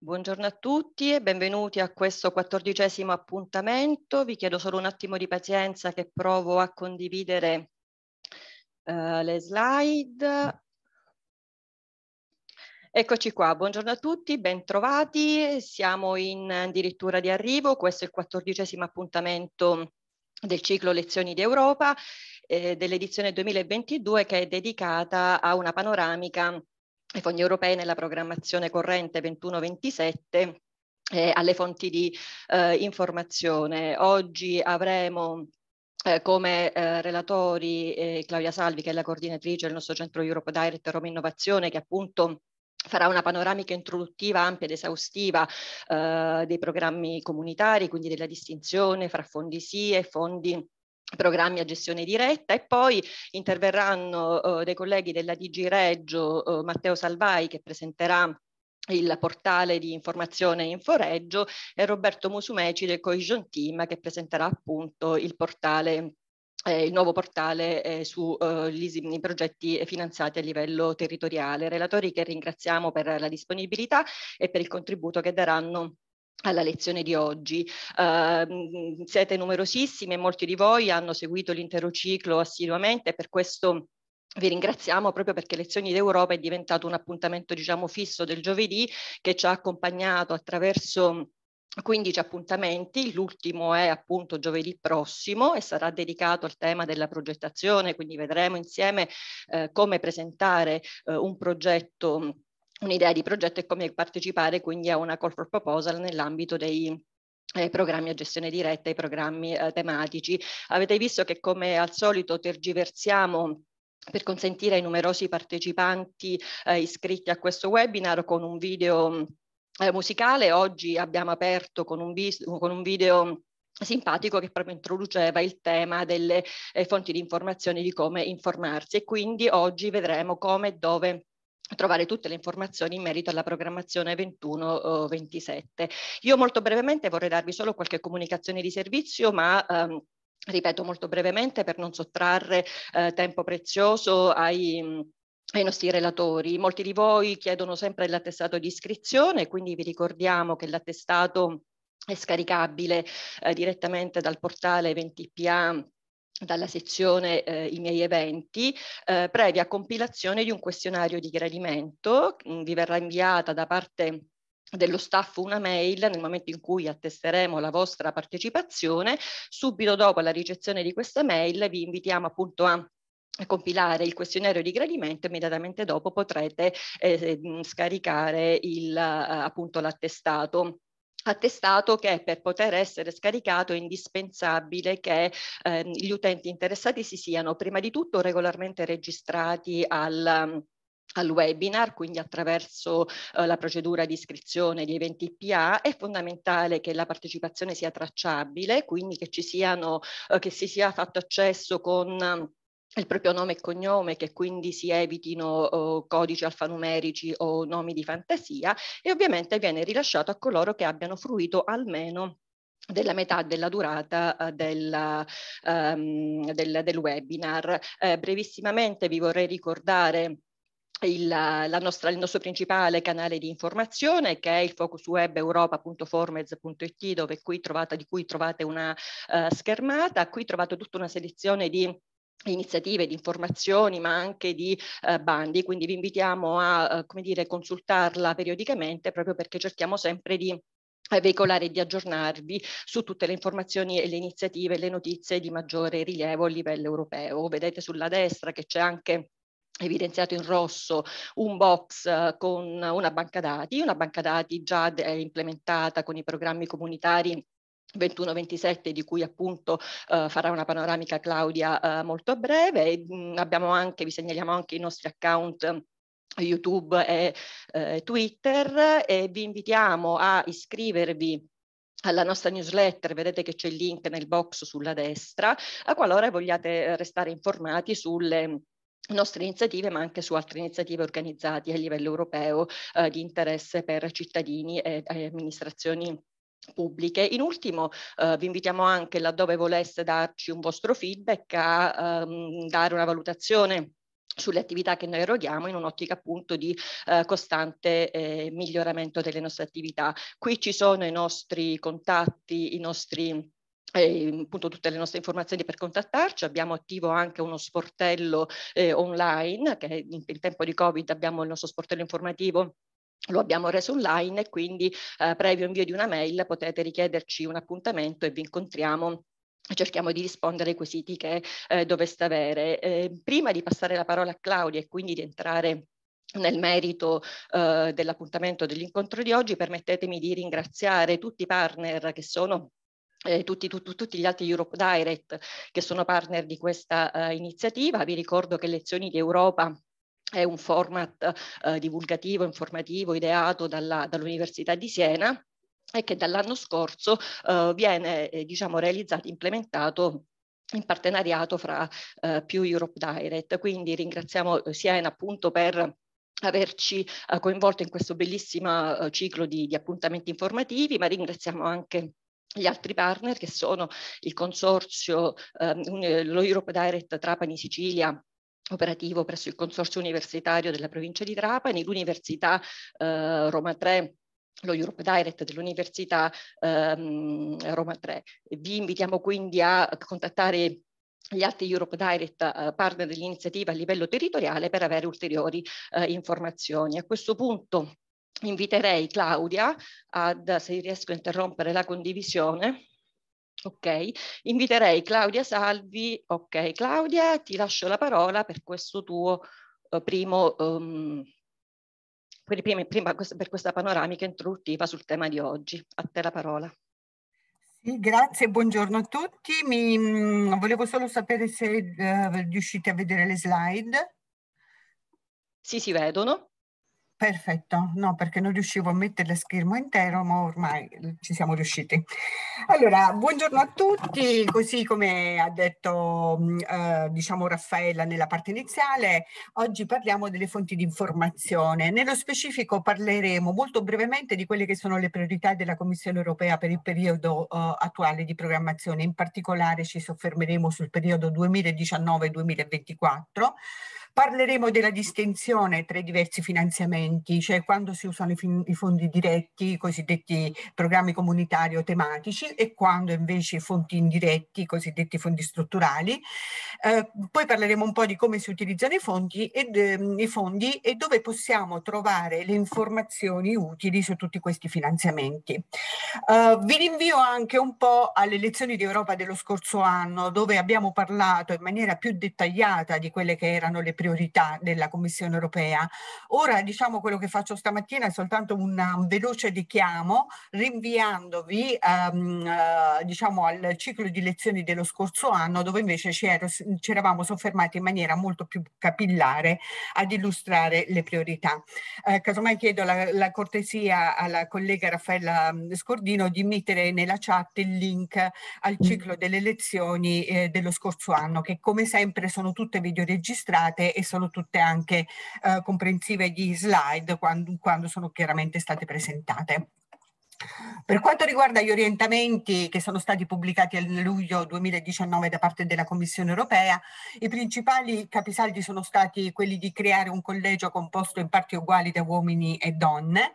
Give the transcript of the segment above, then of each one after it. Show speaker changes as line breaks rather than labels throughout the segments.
Buongiorno a tutti e benvenuti a questo quattordicesimo appuntamento. Vi chiedo solo un attimo di pazienza che provo a condividere uh, le slide. Eccoci qua, buongiorno a tutti, bentrovati. Siamo in addirittura di arrivo, questo è il quattordicesimo appuntamento del ciclo Lezioni d'Europa eh, dell'edizione 2022 che è dedicata a una panoramica e fondi europei nella programmazione corrente 21-27 eh, alle fonti di eh, informazione. Oggi avremo eh, come eh, relatori eh, Claudia Salvi, che è la coordinatrice del nostro centro Europe Direct Roma Innovazione, che appunto farà una panoramica introduttiva ampia ed esaustiva eh, dei programmi comunitari, quindi della distinzione fra fondi SI e fondi programmi a gestione diretta e poi interverranno eh, dei colleghi della DG Reggio, eh, Matteo Salvai che presenterà il portale di informazione Inforeggio e Roberto Musumeci del Cohesion Team che presenterà appunto il portale eh, il nuovo portale eh, sui eh, progetti finanziati a livello territoriale. Relatori che ringraziamo per la disponibilità e per il contributo che daranno alla lezione di oggi. Uh, siete numerosissimi e molti di voi hanno seguito l'intero ciclo assiduamente, per questo vi ringraziamo proprio perché Lezioni d'Europa è diventato un appuntamento diciamo fisso del giovedì che ci ha accompagnato attraverso 15 appuntamenti, l'ultimo è appunto giovedì prossimo e sarà dedicato al tema della progettazione, quindi vedremo insieme eh, come presentare eh, un progetto un'idea di progetto e come partecipare quindi a una call for proposal nell'ambito dei eh, programmi a gestione diretta, i programmi eh, tematici. Avete visto che come al solito tergiversiamo per consentire ai numerosi partecipanti eh, iscritti a questo webinar con un video eh, musicale. Oggi abbiamo aperto con un, con un video simpatico che proprio introduceva il tema delle eh, fonti di informazione di come informarsi e quindi oggi vedremo come e dove trovare tutte le informazioni in merito alla programmazione 21-27. Io molto brevemente vorrei darvi solo qualche comunicazione di servizio, ma ehm, ripeto molto brevemente per non sottrarre eh, tempo prezioso ai ai nostri relatori. Molti di voi chiedono sempre l'attestato di iscrizione, quindi vi ricordiamo che l'attestato è scaricabile eh, direttamente dal portale 20PA dalla sezione eh, I miei eventi, eh, previa compilazione di un questionario di gradimento, mh, mm, vi verrà inviata da parte dello staff una mail nel momento in cui attesteremo la vostra partecipazione. Subito dopo la ricezione di questa mail vi invitiamo appunto a compilare il questionario di gradimento e immediatamente dopo potrete eh, mm, scaricare il, eh, appunto l'attestato attestato che per poter essere scaricato è indispensabile che eh, gli utenti interessati si siano prima di tutto regolarmente registrati al mm, al webinar, quindi attraverso eh, la procedura di iscrizione di eventi PA, è fondamentale che la partecipazione sia tracciabile, quindi che ci siano, eh, che si sia fatto accesso con mm, il proprio nome e cognome, che quindi si evitino oh, codici alfanumerici o nomi di fantasia, e ovviamente viene rilasciato a coloro che abbiano fruito almeno della metà della durata eh, del, um, del, del webinar. Eh, brevissimamente vi vorrei ricordare il, la nostra, il nostro principale canale di informazione che è il focus web dove qui trovate, di cui trovate una uh, schermata, qui trovate tutta una selezione di iniziative, di informazioni, ma anche di eh, bandi, quindi vi invitiamo a eh, come dire, consultarla periodicamente proprio perché cerchiamo sempre di eh, veicolare e di aggiornarvi su tutte le informazioni e le iniziative e le notizie di maggiore rilievo a livello europeo. Vedete sulla destra che c'è anche evidenziato in rosso un box eh, con una banca dati, una banca dati già implementata con i programmi comunitari 21-27 di cui appunto eh, farà una panoramica Claudia eh, molto breve e, mh, mm, abbiamo anche, vi segnaliamo anche i nostri account YouTube e eh, Twitter e vi invitiamo a iscrivervi alla nostra newsletter, vedete che c'è il link nel box sulla destra, a qualora vogliate restare informati sulle nostre iniziative ma anche su altre iniziative organizzate a livello europeo eh, di interesse per cittadini e, e eh, amministrazioni pubbliche. In ultimo eh, vi invitiamo anche laddove voleste darci un vostro feedback a ehm, dare una valutazione sulle attività che noi eroghiamo in un'ottica appunto di eh, costante eh, miglioramento delle nostre attività. Qui ci sono i nostri contatti, i nostri eh, appunto tutte le nostre informazioni per contattarci, abbiamo attivo anche uno sportello eh, online che in tempo di Covid abbiamo il nostro sportello informativo lo abbiamo reso online e quindi eh, previo invio di una mail potete richiederci un appuntamento e vi incontriamo cerchiamo di rispondere ai quesiti che eh, dovreste avere. Eh, prima di passare la parola a Claudia e quindi di entrare nel merito eh, dell'appuntamento dell'incontro di oggi, permettetemi di ringraziare tutti i partner che sono eh, tutti, tu, tutti, gli altri Europe Direct che sono partner di questa eh, iniziativa. Vi ricordo che Lezioni di Europa è un format eh, divulgativo, informativo ideato dall'Università dall di Siena e che dall'anno scorso eh, viene eh, diciamo, realizzato, implementato in partenariato fra eh, più Europe Direct. Quindi ringraziamo eh, Siena appunto per averci eh, coinvolto in questo bellissimo eh, ciclo di, di appuntamenti informativi, ma ringraziamo anche gli altri partner che sono il consorzio, ehm, eh, lo Europe Direct Trapani Sicilia operativo presso il Consorzio Universitario della provincia di Trapani, l'Università eh, Roma 3 lo Europe Direct dell'Università ehm, Roma 3. Vi invitiamo quindi a contattare gli altri Europe Direct eh, partner dell'iniziativa a livello territoriale per avere ulteriori eh, informazioni. A questo punto inviterei Claudia ad, se riesco a interrompere la condivisione, Ok, inviterei Claudia Salvi. Ok, Claudia, ti lascio la parola per questo tuo eh, primo, um, per, primi, prima, per questa panoramica introduttiva sul tema di oggi. A te la parola.
Sì, grazie, buongiorno a tutti. Mi, mh, mm, volevo solo sapere se eh, riuscite a vedere le slide.
Sì, si vedono.
Perfetto, no perché non riuscivo a mettere lo schermo intero, ma ormai eh, ci siamo riusciti. Allora, buongiorno a tutti, così come ha detto mm, eh, diciamo Raffaella nella parte iniziale, oggi parliamo delle fonti di informazione. Nello specifico parleremo molto brevemente di quelle che sono le priorità della Commissione europea per il periodo eh, attuale di programmazione, in particolare ci soffermeremo sul periodo 2019-2024 Parleremo della distinzione tra i diversi finanziamenti, cioè quando si usano i, i fondi diretti, i cosiddetti programmi comunitari o tematici, e quando invece i fondi indiretti, i cosiddetti fondi strutturali. Eh, poi parleremo un po' di come si utilizzano i fondi, ed, ehm, i fondi e dove possiamo trovare le informazioni utili su tutti questi finanziamenti. Uh, vi rinvio anche un po' alle lezioni di Europa dello scorso anno, dove abbiamo parlato in maniera più dettagliata di quelle che erano le priorità priorità della Commissione europea. Ora diciamo quello che faccio stamattina è soltanto una, un veloce richiamo rinviandovi um, uh, diciamo al ciclo di lezioni dello scorso anno dove invece ci, ero, ci eravamo soffermati in maniera molto più capillare ad illustrare le priorità. Eh, casomai chiedo la, la cortesia alla collega Raffaella mm, Scordino di mettere nella chat il link al mm. ciclo delle lezioni eh, dello scorso anno che come sempre sono tutte videoregistrate e sono tutte anche eh, comprensive di slide quando, quando sono chiaramente state presentate. Per quanto riguarda gli orientamenti che sono stati pubblicati a luglio 2019 da parte della Commissione europea, i principali capisaldi sono stati quelli di creare un collegio composto in parti uguali da uomini e donne,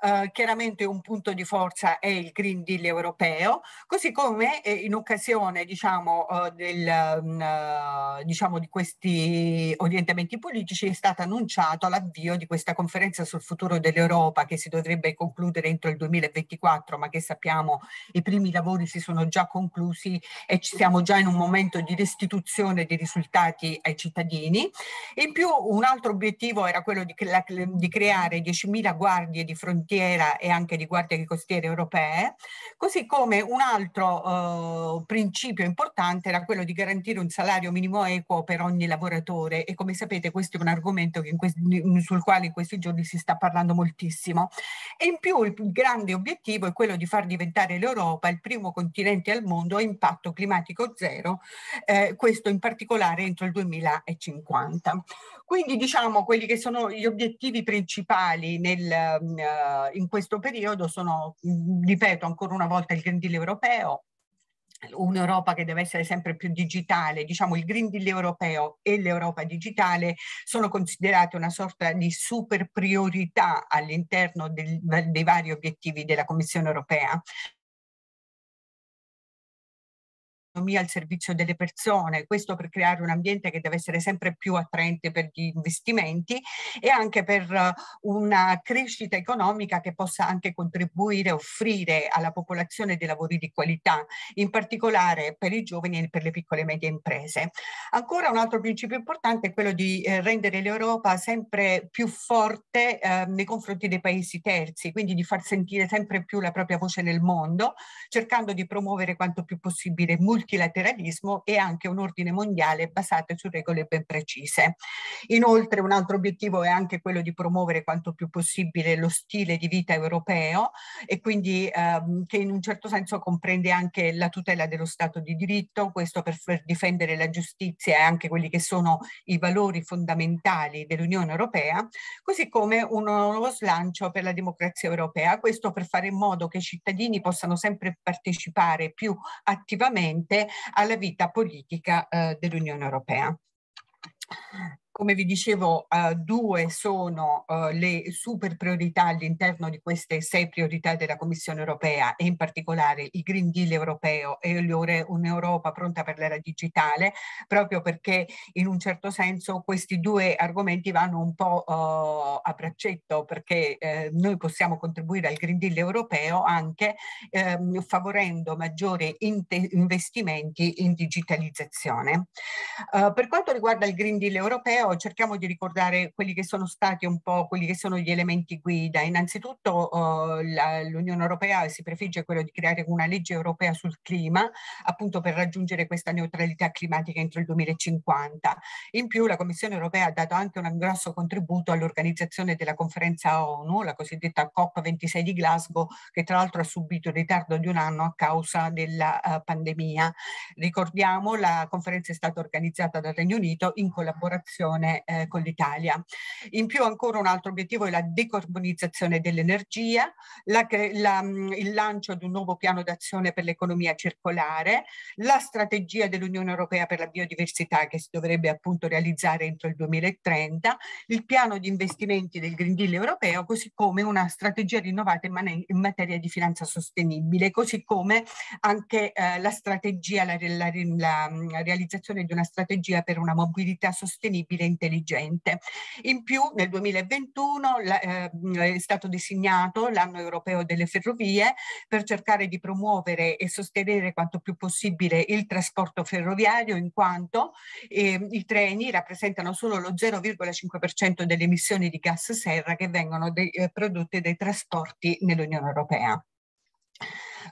eh, chiaramente un punto di forza è il Green Deal europeo, così come eh, in occasione diciamo, eh, del, mh, mm, eh, diciamo, di questi orientamenti politici è stato annunciato l'avvio di questa conferenza sul futuro dell'Europa che si dovrebbe concludere entro il 2024, ma che sappiamo i primi lavori si sono già conclusi e ci siamo già in un momento di restituzione dei risultati ai cittadini. In più un altro obiettivo era quello di, cre- di creare 10.000 guardie di frontiera frontiera e anche di guardie costiere europee, così come un altro eh, principio importante era quello di garantire un salario minimo equo per ogni lavoratore e come sapete questo è un argomento questi, sul quale in questi giorni si sta parlando moltissimo. E in più il grande obiettivo è quello di far diventare l'Europa il primo continente al mondo a impatto climatico zero, eh, questo in particolare entro il 2050. Quindi diciamo quelli che sono gli obiettivi principali nel, eh, eh, in questo periodo sono, ripeto ancora una volta, il Green Deal europeo, un'Europa che deve essere sempre più digitale, diciamo il Green Deal europeo e l'Europa digitale sono considerate una sorta di super priorità all'interno dei vari obiettivi della Commissione europea, al servizio delle persone, questo per creare un ambiente che deve essere sempre più attraente per gli investimenti e anche per eh, una crescita economica che possa anche contribuire, offrire alla popolazione dei lavori di qualità, in particolare per i giovani e per le piccole e medie imprese. Ancora un altro principio importante è quello di eh, rendere l'Europa sempre più forte eh, nei confronti dei paesi terzi, quindi di far sentire sempre più la propria voce nel mondo, cercando di promuovere quanto più possibile multi multilateralismo e anche un ordine mondiale basato su regole ben precise. Inoltre un altro obiettivo è anche quello di promuovere quanto più possibile lo stile di vita europeo e quindi ehm, che in un certo senso comprende anche la tutela dello Stato di diritto, questo per, difendere la giustizia e anche quelli che sono i valori fondamentali dell'Unione Europea, così come un nuovo slancio per la democrazia europea, questo per fare in modo che i cittadini possano sempre partecipare più attivamente alla vita politica eh, dell'Unione Europea. Come vi dicevo, eh, due sono eh, le super priorità all'interno di queste sei priorità della Commissione europea e in particolare il Green Deal europeo e un'Europa pronta per l'era digitale, proprio perché in un certo senso questi due argomenti vanno un po' eh, a braccetto perché eh, noi possiamo contribuire al Green Deal europeo anche ehm, favorendo maggiori investimenti in digitalizzazione. Eh, per quanto riguarda il Green Deal europeo, museo cerchiamo di ricordare quelli che sono stati un po' quelli che sono gli elementi guida. Innanzitutto eh, l'Unione Europea si prefigge quello di creare una legge europea sul clima, appunto per raggiungere questa neutralità climatica entro il 2050. In più la Commissione Europea ha dato anche un grosso contributo all'organizzazione della conferenza ONU, la cosiddetta COP26 di Glasgow, che tra l'altro ha subito il ritardo di un anno a causa della uh, pandemia. Ricordiamo la conferenza è stata organizzata dal Regno Unito in collaborazione collaborazione eh, con l'Italia. In più ancora un altro obiettivo è la decarbonizzazione dell'energia, la, la, il lancio di un nuovo piano d'azione per l'economia circolare, la strategia dell'Unione Europea per la biodiversità che si dovrebbe appunto realizzare entro il 2030, il piano di investimenti del Green Deal europeo, così come una strategia rinnovata in, in materia di finanza sostenibile, così come anche eh, la strategia, la, la realizzazione di una strategia per una mobilità sostenibile sede intelligente. In più nel 2021 la, eh, è stato disegnato l'anno europeo delle ferrovie per cercare di promuovere e sostenere quanto più possibile il trasporto ferroviario in quanto eh, i treni rappresentano solo lo 0,5% delle emissioni di gas serra che vengono dei, eh, prodotte dai trasporti nell'Unione Europea.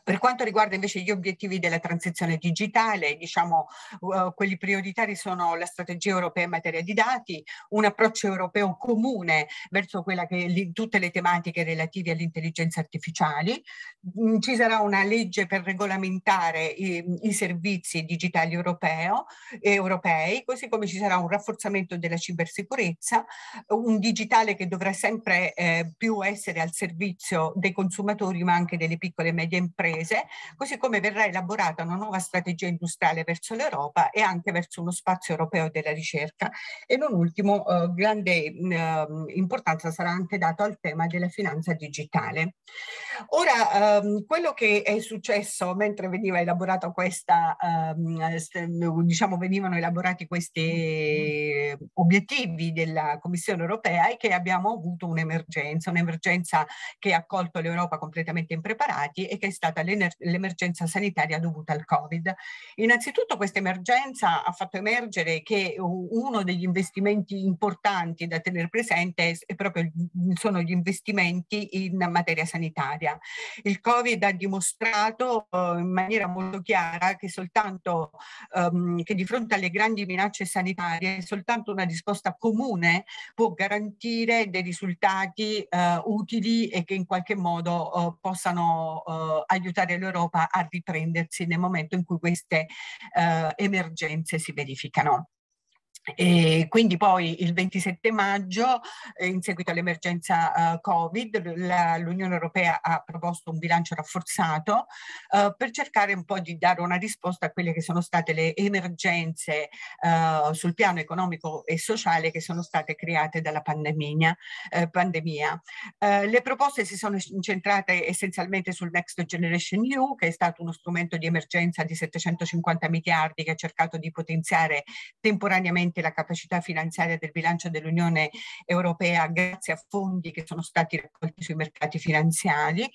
Per quanto riguarda invece gli obiettivi della transizione digitale, diciamo uh, quelli prioritari sono la strategia europea in materia di dati, un approccio europeo comune verso quella che li, tutte le tematiche relative all'intelligenza artificiale, mm, ci sarà una legge per regolamentare i, i servizi digitali europeo, eh, europei, così come ci sarà un rafforzamento della cibersicurezza, un digitale che dovrà sempre eh, più essere al servizio dei consumatori ma anche delle piccole e medie imprese paese, così come verrà elaborata una nuova strategia industriale verso l'Europa e anche verso uno spazio europeo della ricerca. E non ultimo, eh, grande mm, eh, importanza sarà anche data al tema della finanza digitale. Ora, ehm, quello che è successo mentre veniva elaborata questa, ehm, diciamo venivano elaborati questi obiettivi della Commissione europea è che abbiamo avuto un'emergenza, un'emergenza che ha colto l'Europa completamente impreparati e che è stata l'emergenza sanitaria dovuta al Covid. Innanzitutto questa emergenza ha fatto emergere che uno degli investimenti importanti da tenere presente proprio, sono gli investimenti in materia sanitaria. Il Covid ha dimostrato eh, in maniera molto chiara che soltanto ehm, che di fronte alle grandi minacce sanitarie soltanto una risposta comune può garantire dei risultati eh, utili e che in qualche modo eh, possano eh, aiutare aiutare l'Europa a riprendersi nel momento in cui queste eh, emergenze si verificano. E quindi poi il 27 maggio, eh, in seguito all'emergenza eh, Covid, la, l'Unione Europea ha proposto un bilancio rafforzato eh, per cercare un po' di dare una risposta a quelle che sono state le emergenze eh, sul piano economico e sociale che sono state create dalla pandemia. Eh, pandemia. le proposte si sono incentrate essenzialmente sul Next Generation EU, che è stato uno strumento di emergenza di 750 miliardi che ha cercato di potenziare temporaneamente sicuramente la capacità finanziaria del bilancio dell'Unione Europea grazie a fondi che sono stati raccolti sui mercati finanziari.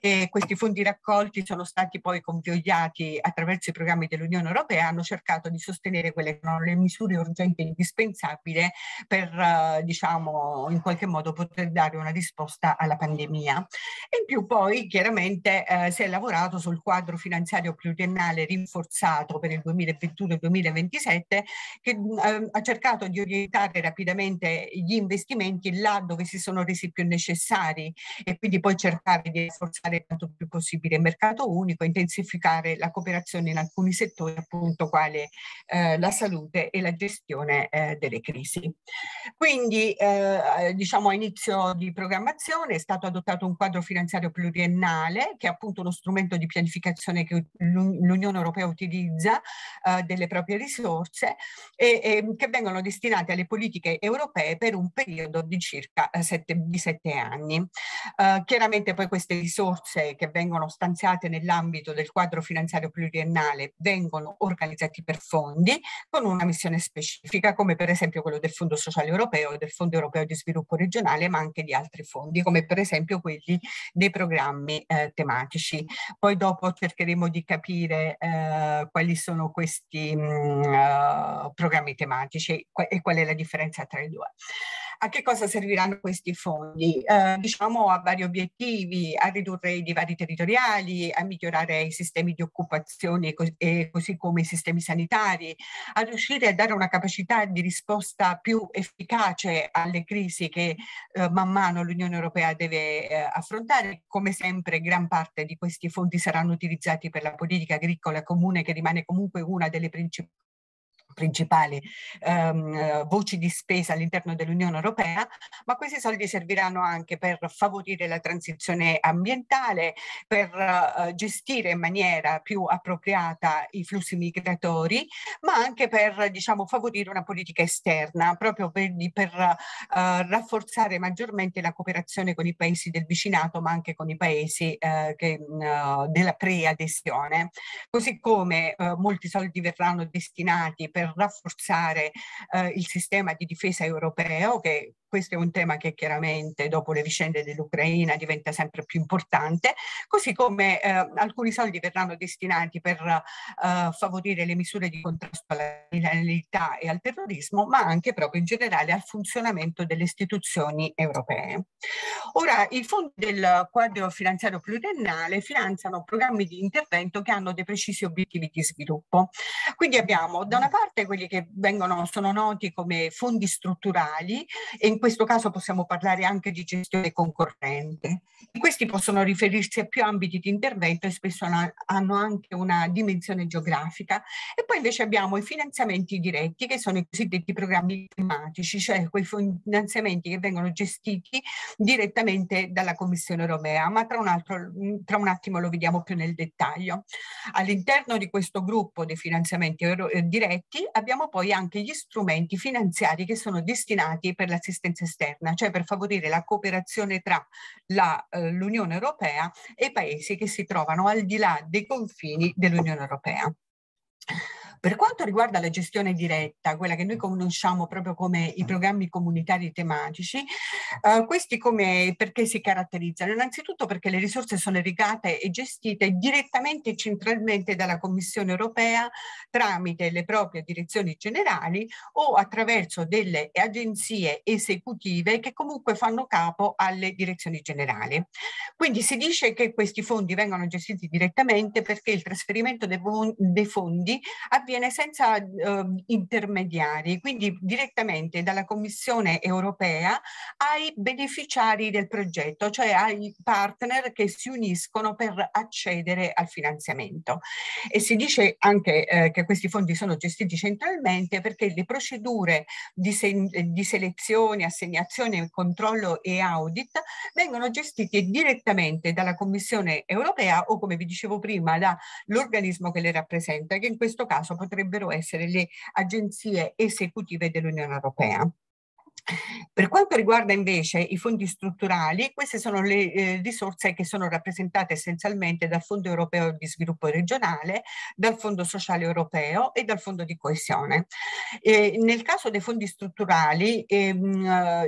E questi fondi raccolti sono stati poi convogliati attraverso i programmi dell'Unione Europea, hanno cercato di sostenere quelle che erano le misure urgenti e indispensabili per, diciamo, in qualche modo poter dare una risposta alla pandemia. In più poi chiaramente eh, si è lavorato sul quadro finanziario pluriennale rinforzato per il 2021-2027 che eh, ha cercato di orientare rapidamente gli investimenti là dove si sono resi più necessari e quindi poi cercare di rafforzare tanto più possibile il mercato unico, intensificare la cooperazione in alcuni settori appunto quale eh, la salute e la gestione eh, delle crisi. Quindi eh, diciamo a inizio di programmazione è stato adottato un quadro finanziario pluriennale che è appunto uno strumento di pianificazione che l'Unione Europea utilizza eh, delle proprie risorse e, e che vengono destinati alle politiche europee per un periodo di circa eh, sette, di sette anni. Eh, chiaramente poi queste risorse che vengono stanziate nell'ambito del quadro finanziario pluriennale vengono organizzate per fondi con una missione specifica come per esempio quello del Fondo Sociale Europeo, del Fondo Europeo di Sviluppo Regionale ma anche di altri fondi come per esempio quelli dei programmi eh, tematici. Poi dopo cercheremo di capire eh, quali sono questi mh, mm, eh, programmi tematici automatici e qual è la differenza tra i due. A che cosa serviranno questi fondi? Eh, diciamo a vari obiettivi, a ridurre i divari territoriali, a migliorare i sistemi di occupazione e così come i sistemi sanitari, a riuscire a dare una capacità di risposta più efficace alle crisi che eh, man mano l'Unione Europea deve eh, affrontare. Come sempre gran parte di questi fondi saranno utilizzati per la politica agricola comune che rimane comunque una delle principali principali ehm, eh, voci di spesa all'interno dell'Unione Europea, ma questi soldi serviranno anche per favorire la transizione ambientale, per eh, gestire in maniera più appropriata i flussi migratori, ma anche per diciamo, favorire una politica esterna, proprio per, per eh, rafforzare maggiormente la cooperazione con i paesi del vicinato, ma anche con i paesi eh, che, eh, della preadesione. Così come eh, molti soldi verranno destinati per per rafforzare eh, il sistema di difesa europeo che questo è un tema che chiaramente dopo le vicende dell'Ucraina diventa sempre più importante, così come eh, alcuni soldi verranno destinati per eh, favorire le misure di contrasto alla criminalità e al terrorismo, ma anche proprio in generale al funzionamento delle istituzioni europee. Ora, i fondi del quadro finanziario pluriennale finanziano programmi di intervento che hanno dei precisi obiettivi di sviluppo. Quindi abbiamo da una parte quelli che vengono, sono noti come fondi strutturali e in questo caso possiamo parlare anche di gestione concorrente. E questi possono riferirsi a più ambiti di intervento e spesso hanno anche una dimensione geografica. E poi invece abbiamo i finanziamenti diretti, che sono i cosiddetti programmi tematici, cioè quei finanziamenti che vengono gestiti direttamente dalla Commissione europea, ma tra un, altro, tra un attimo lo vediamo più nel dettaglio. All'interno di questo gruppo dei finanziamenti eh, diretti abbiamo poi anche gli strumenti finanziari che sono destinati per l'assistenza concorrenza esterna, cioè per favorire la cooperazione tra eh, l'Unione eh, Europea e paesi che si trovano al di là dei confini dell'Unione Europea. Per quanto riguarda la gestione diretta, quella che noi conosciamo proprio come i programmi comunitari tematici, eh, questi come, perché si caratterizzano? Innanzitutto perché le risorse sono irrigate e gestite direttamente e centralmente dalla Commissione europea tramite le proprie direzioni generali o attraverso delle agenzie esecutive che comunque fanno capo alle direzioni generali. Quindi si dice che questi fondi vengono gestiti direttamente perché il trasferimento dei fondi avviene avviene senza eh, intermediari, quindi direttamente dalla Commissione europea ai beneficiari del progetto, cioè ai partner che si uniscono per accedere al finanziamento. E si dice anche eh, che questi fondi sono gestiti centralmente perché le procedure di, se di selezione, assegnazione, controllo e audit vengono gestiti direttamente dalla Commissione europea o come vi dicevo prima dall'organismo che le rappresenta, che in questo caso potrebbero essere le agenzie esecutive dell'Unione Europea. Per quanto riguarda invece i fondi strutturali, queste sono le eh, risorse che sono rappresentate essenzialmente dal Fondo europeo di sviluppo regionale, dal Fondo sociale europeo e dal Fondo di coesione. Eh, nel caso dei fondi strutturali, ehm,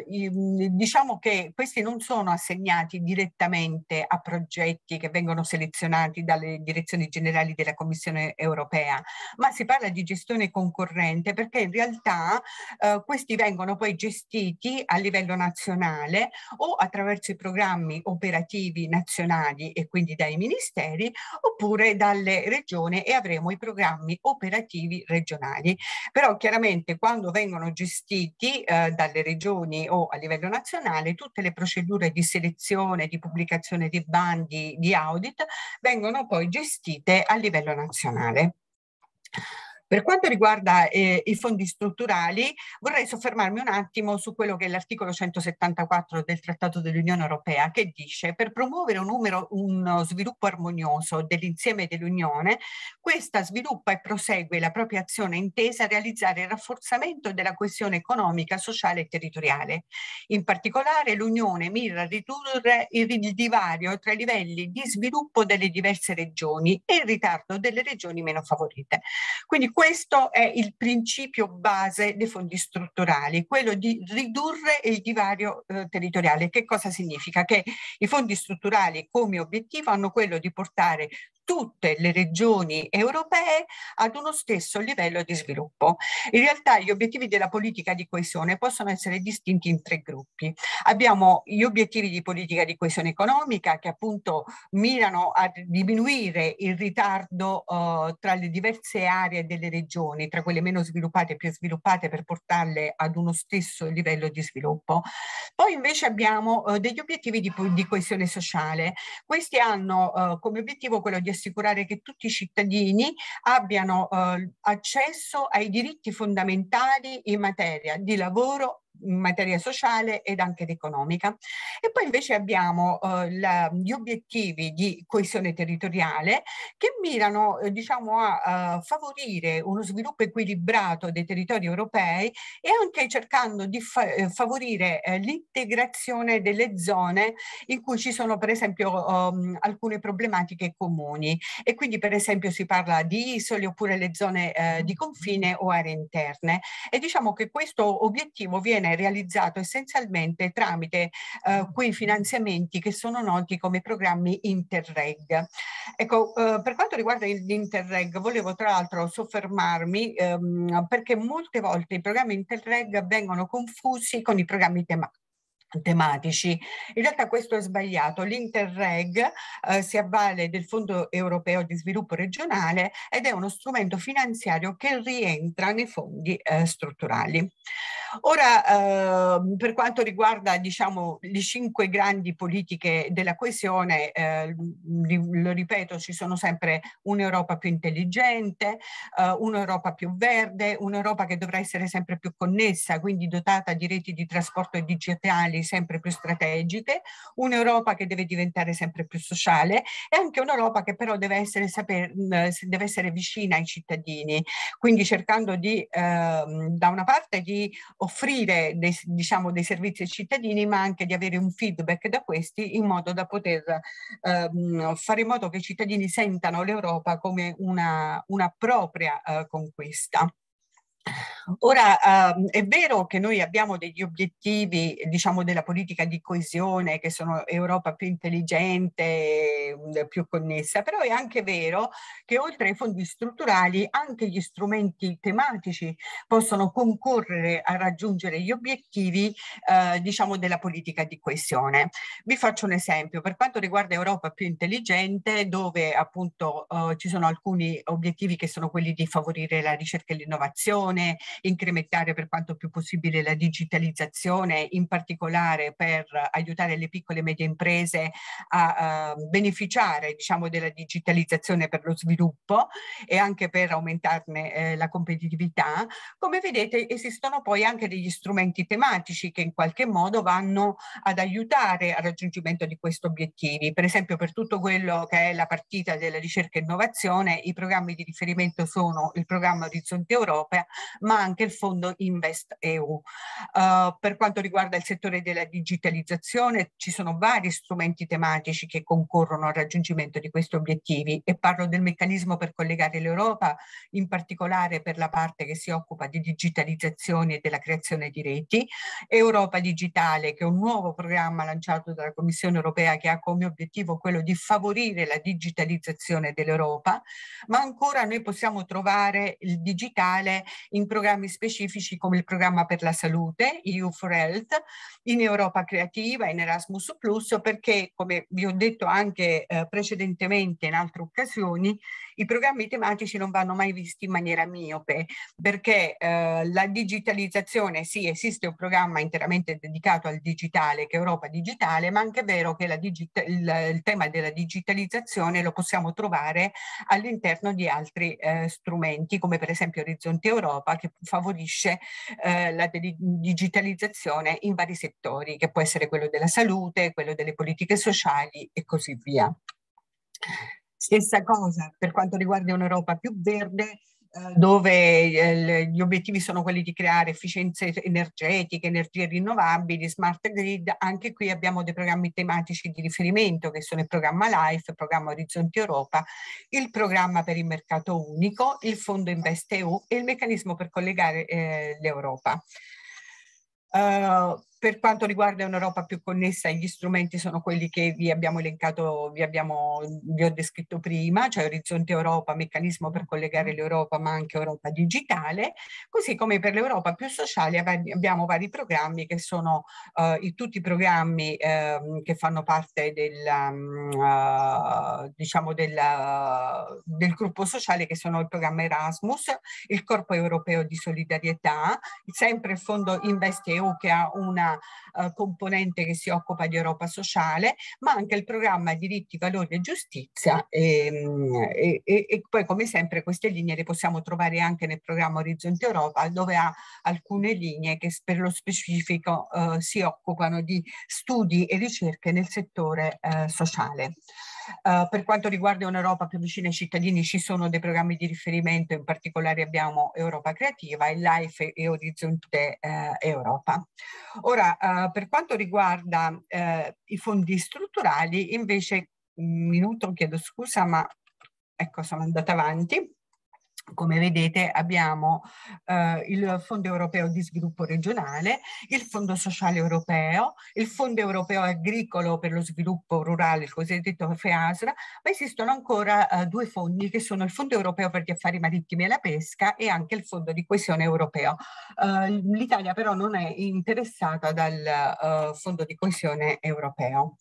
eh, diciamo che questi non sono assegnati direttamente a progetti che vengono selezionati dalle direzioni generali della Commissione europea, ma si parla di gestione concorrente perché in realtà eh, questi vengono poi gestiti gestiti a livello nazionale o attraverso i programmi operativi nazionali e quindi dai ministeri oppure dalle regioni e avremo i programmi operativi regionali. Però chiaramente quando vengono gestiti eh, dalle regioni o a livello nazionale tutte le procedure di selezione, di pubblicazione di bandi, di audit vengono poi gestite a livello nazionale. Per quanto riguarda eh, i fondi strutturali, vorrei soffermarmi un attimo su quello che è l'articolo 174 del Trattato dell'Unione Europea, che dice per promuovere un numero, uno sviluppo armonioso dell'insieme dell'Unione, questa sviluppa e prosegue la propria azione intesa a realizzare il rafforzamento della coesione economica, sociale e territoriale. In particolare l'Unione mira a ridurre il divario tra i livelli di sviluppo delle diverse regioni e il ritardo delle regioni meno favorite. Quindi questo è il principio base dei fondi strutturali, quello di ridurre il divario eh, territoriale. Che cosa significa? Che i fondi strutturali come obiettivo hanno quello di portare tutte le regioni europee ad uno stesso livello di sviluppo. In realtà gli obiettivi della politica di coesione possono essere distinti in tre gruppi. Abbiamo gli obiettivi di politica di coesione economica che appunto mirano a diminuire il ritardo eh, tra le diverse aree delle regioni, tra quelle meno sviluppate e più sviluppate per portarle ad uno stesso livello di sviluppo. Poi invece abbiamo eh, degli obiettivi di, di, coesione sociale. Questi hanno eh, come obiettivo quello di assicurare che tutti i cittadini abbiano eh, accesso ai diritti fondamentali in materia di lavoro in materia sociale ed anche ed economica. E poi invece abbiamo eh, la, gli obiettivi di coesione territoriale che mirano eh, diciamo a, uh, favorire uno sviluppo equilibrato dei territori europei e anche cercando di fa eh, favorire eh, l'integrazione delle zone in cui ci sono per esempio um, alcune problematiche comuni e quindi per esempio si parla di isole oppure le zone eh, di confine o aree interne e diciamo che questo obiettivo viene viene realizzato essenzialmente tramite eh, quei finanziamenti che sono noti come programmi Interreg. Ecco, eh, per quanto riguarda l'Interreg, volevo tra l'altro soffermarmi ehm, perché molte volte i programmi Interreg vengono confusi con i programmi tematici tematici. In realtà questo è sbagliato. L'Interreg eh, si avvale del Fondo europeo di sviluppo regionale ed è uno strumento finanziario che rientra nei fondi eh, strutturali. Ora, eh, per quanto riguarda diciamo, le cinque grandi politiche della coesione, eh, lo ripeto, ci sono sempre un'Europa più intelligente, eh, un'Europa più verde, un'Europa che dovrà essere sempre più connessa, quindi dotata di reti di trasporto e digitali industriali sempre più strategiche, un'Europa che deve diventare sempre più sociale e anche un'Europa che però deve essere, saper, deve essere vicina ai cittadini, quindi cercando di, eh, da una parte di offrire dei, diciamo, dei servizi ai cittadini, ma anche di avere un feedback da questi in modo da poter eh, fare in modo che i cittadini sentano l'Europa come una, una propria eh, conquista. Ora ehm, è vero che noi abbiamo degli obiettivi, diciamo, della politica di coesione, che sono Europa più intelligente, eh, più connessa, però è anche vero che oltre ai fondi strutturali anche gli strumenti tematici possono concorrere a raggiungere gli obiettivi, eh, diciamo, della politica di coesione. Vi faccio un esempio, per quanto riguarda Europa più intelligente, dove appunto eh, ci sono alcuni obiettivi che sono quelli di favorire la ricerca e l'innovazione, innovazione, incrementare per quanto più possibile la digitalizzazione, in particolare per aiutare le piccole e medie imprese a eh, beneficiare diciamo, della digitalizzazione per lo sviluppo e anche per aumentarne eh, la competitività. Come vedete esistono poi anche degli strumenti tematici che in qualche modo vanno ad aiutare al raggiungimento di questi obiettivi. Per esempio per tutto quello che è la partita della ricerca e innovazione, i programmi di riferimento sono il programma Orizzonte Europea, ma anche il fondo Invest EU. Uh, eh, per quanto riguarda il settore della digitalizzazione ci sono vari strumenti tematici che concorrono al raggiungimento di questi obiettivi e parlo del meccanismo per collegare l'Europa, in particolare per la parte che si occupa di digitalizzazione e della creazione di reti, Europa Digitale che è un nuovo programma lanciato dalla Commissione europea che ha come obiettivo quello di favorire la digitalizzazione dell'Europa, ma ancora noi possiamo trovare il digitale in programmi specifici come il programma per la salute, EU for Health, in Europa Creativa, in Erasmus Plus, perché come vi ho detto anche eh, precedentemente in altre occasioni, i programmi tematici non vanno mai visti in maniera miope, perché eh, la digitalizzazione, sì, esiste un programma interamente dedicato al digitale, che è Europa Digitale, ma anche è vero che digita- il, il, tema della digitalizzazione lo possiamo trovare all'interno di altri eh, strumenti, come per esempio Orizzonte Europa, che favorisce eh, la de- digitalizzazione in vari settori, che può essere quello della salute, quello delle politiche sociali e così via. Stessa cosa per quanto riguarda un'Europa più verde, eh, dove eh, gli obiettivi sono quelli di creare efficienze energetiche, energie rinnovabili, smart grid, anche qui abbiamo dei programmi tematici di riferimento che sono il programma LIFE, il programma Orizzonti Europa, il programma per il mercato unico, il fondo InvestEU e il meccanismo per collegare eh, l'Europa. Uh, per quanto riguarda un'Europa più connessa, gli strumenti sono quelli che vi abbiamo elencato, vi, abbiamo, vi ho descritto prima, cioè Orizzonte Europa, meccanismo per collegare l'Europa, ma anche Europa digitale, così come per l'Europa più sociale abbiamo vari programmi che sono eh, i, tutti i programmi eh, che fanno parte del, uh, mm, eh, diciamo del, uh, del gruppo sociale che sono il programma Erasmus, il Corpo Europeo di Solidarietà, sempre il fondo InvestEU che ha una una eh, componente che si occupa di Europa sociale, ma anche il programma diritti, valori e giustizia ehm, e, e, e poi come sempre queste linee le possiamo trovare anche nel programma Orizzonte Europa dove ha alcune linee che per lo specifico eh, si occupano di studi e ricerche nel settore eh, sociale. Uh, per quanto riguarda un'Europa più vicina ai cittadini ci sono dei programmi di riferimento, in particolare abbiamo Europa Creativa, e Life e Orizzonte eh, Europa. Ora, uh, per quanto riguarda eh, i fondi strutturali, invece, un mm, minuto chiedo scusa, ma ecco sono andata avanti come vedete abbiamo eh, il Fondo Europeo di Sviluppo Regionale, il Fondo Sociale Europeo, il Fondo Europeo Agricolo per lo Sviluppo Rurale, il cosiddetto FEASRA, ma esistono ancora eh, due fondi che sono il Fondo Europeo per gli Affari Marittimi e la Pesca e anche il Fondo di Coesione Europeo. Eh, L'Italia però non è interessata dal eh, Fondo di Coesione Europeo.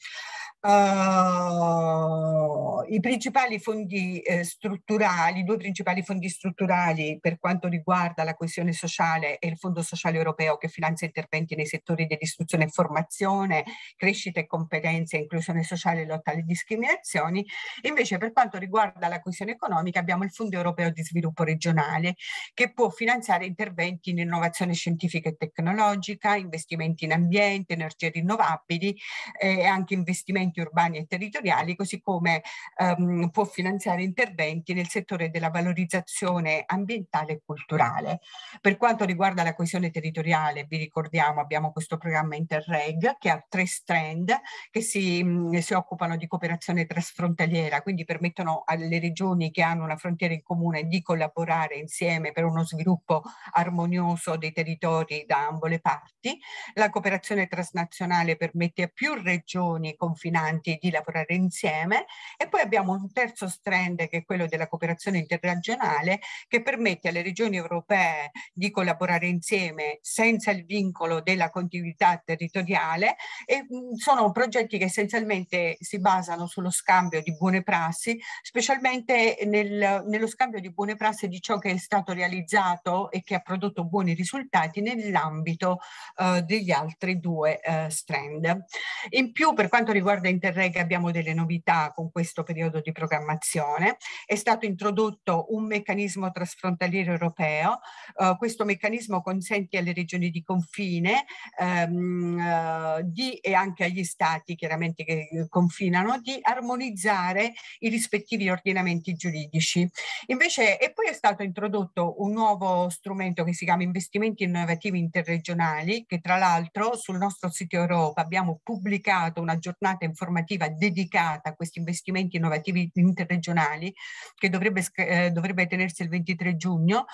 Uh, I principali fondi eh, strutturali, due principali fondi strutturali per quanto riguarda la coesione sociale e il Fondo Sociale Europeo che finanzia interventi nei settori dell'istruzione e formazione, crescita e competenze, inclusione sociale e lotta alle discriminazioni. Invece per quanto riguarda la coesione economica abbiamo il Fondo Europeo di Sviluppo Regionale che può finanziare interventi in innovazione scientifica e tecnologica, investimenti in ambiente, energie rinnovabili eh, e eh, anche investimenti enti urbani e territoriali, così come ehm, può finanziare interventi nel settore della valorizzazione ambientale e culturale. Per quanto riguarda la coesione territoriale, vi ricordiamo, abbiamo questo programma Interreg che ha tre strand che si, mh, si occupano di cooperazione trasfrontaliera, quindi permettono alle regioni che hanno una frontiera in comune di collaborare insieme per uno sviluppo armonioso dei territori da ambo le parti. La cooperazione transnazionale permette a più regioni confinanti importanti di lavorare insieme e poi abbiamo un terzo strand che è quello della cooperazione interregionale che permette alle regioni europee di collaborare insieme senza il vincolo della continuità territoriale e mh, mhmm, sono progetti che essenzialmente si basano sullo scambio di buone prassi, specialmente nel, nello scambio di buone prassi di ciò che è stato realizzato e che ha prodotto buoni risultati nell'ambito eh, degli altri due eh, strand. In più per quanto riguarda Interreg abbiamo delle novità con questo periodo di programmazione. È stato introdotto un meccanismo trasfrontaliero europeo. Uh, questo meccanismo consente alle regioni di confine um, uh, di, e anche agli stati chiaramente che eh, confinano di armonizzare i rispettivi ordinamenti giuridici. Invece, e poi è stato introdotto un nuovo strumento che si chiama investimenti innovativi interregionali che tra l'altro sul nostro sito Europa abbiamo pubblicato una giornata informativa informativa dedicata a questi investimenti innovativi interregionali che dovrebbe, eh, dovrebbe tenersi il 23 giugno,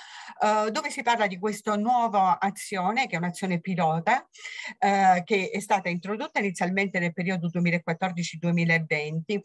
eh, dove si parla di questa nuova azione, che è un'azione pilota, eh, che è stata introdotta inizialmente nel periodo 2014-2020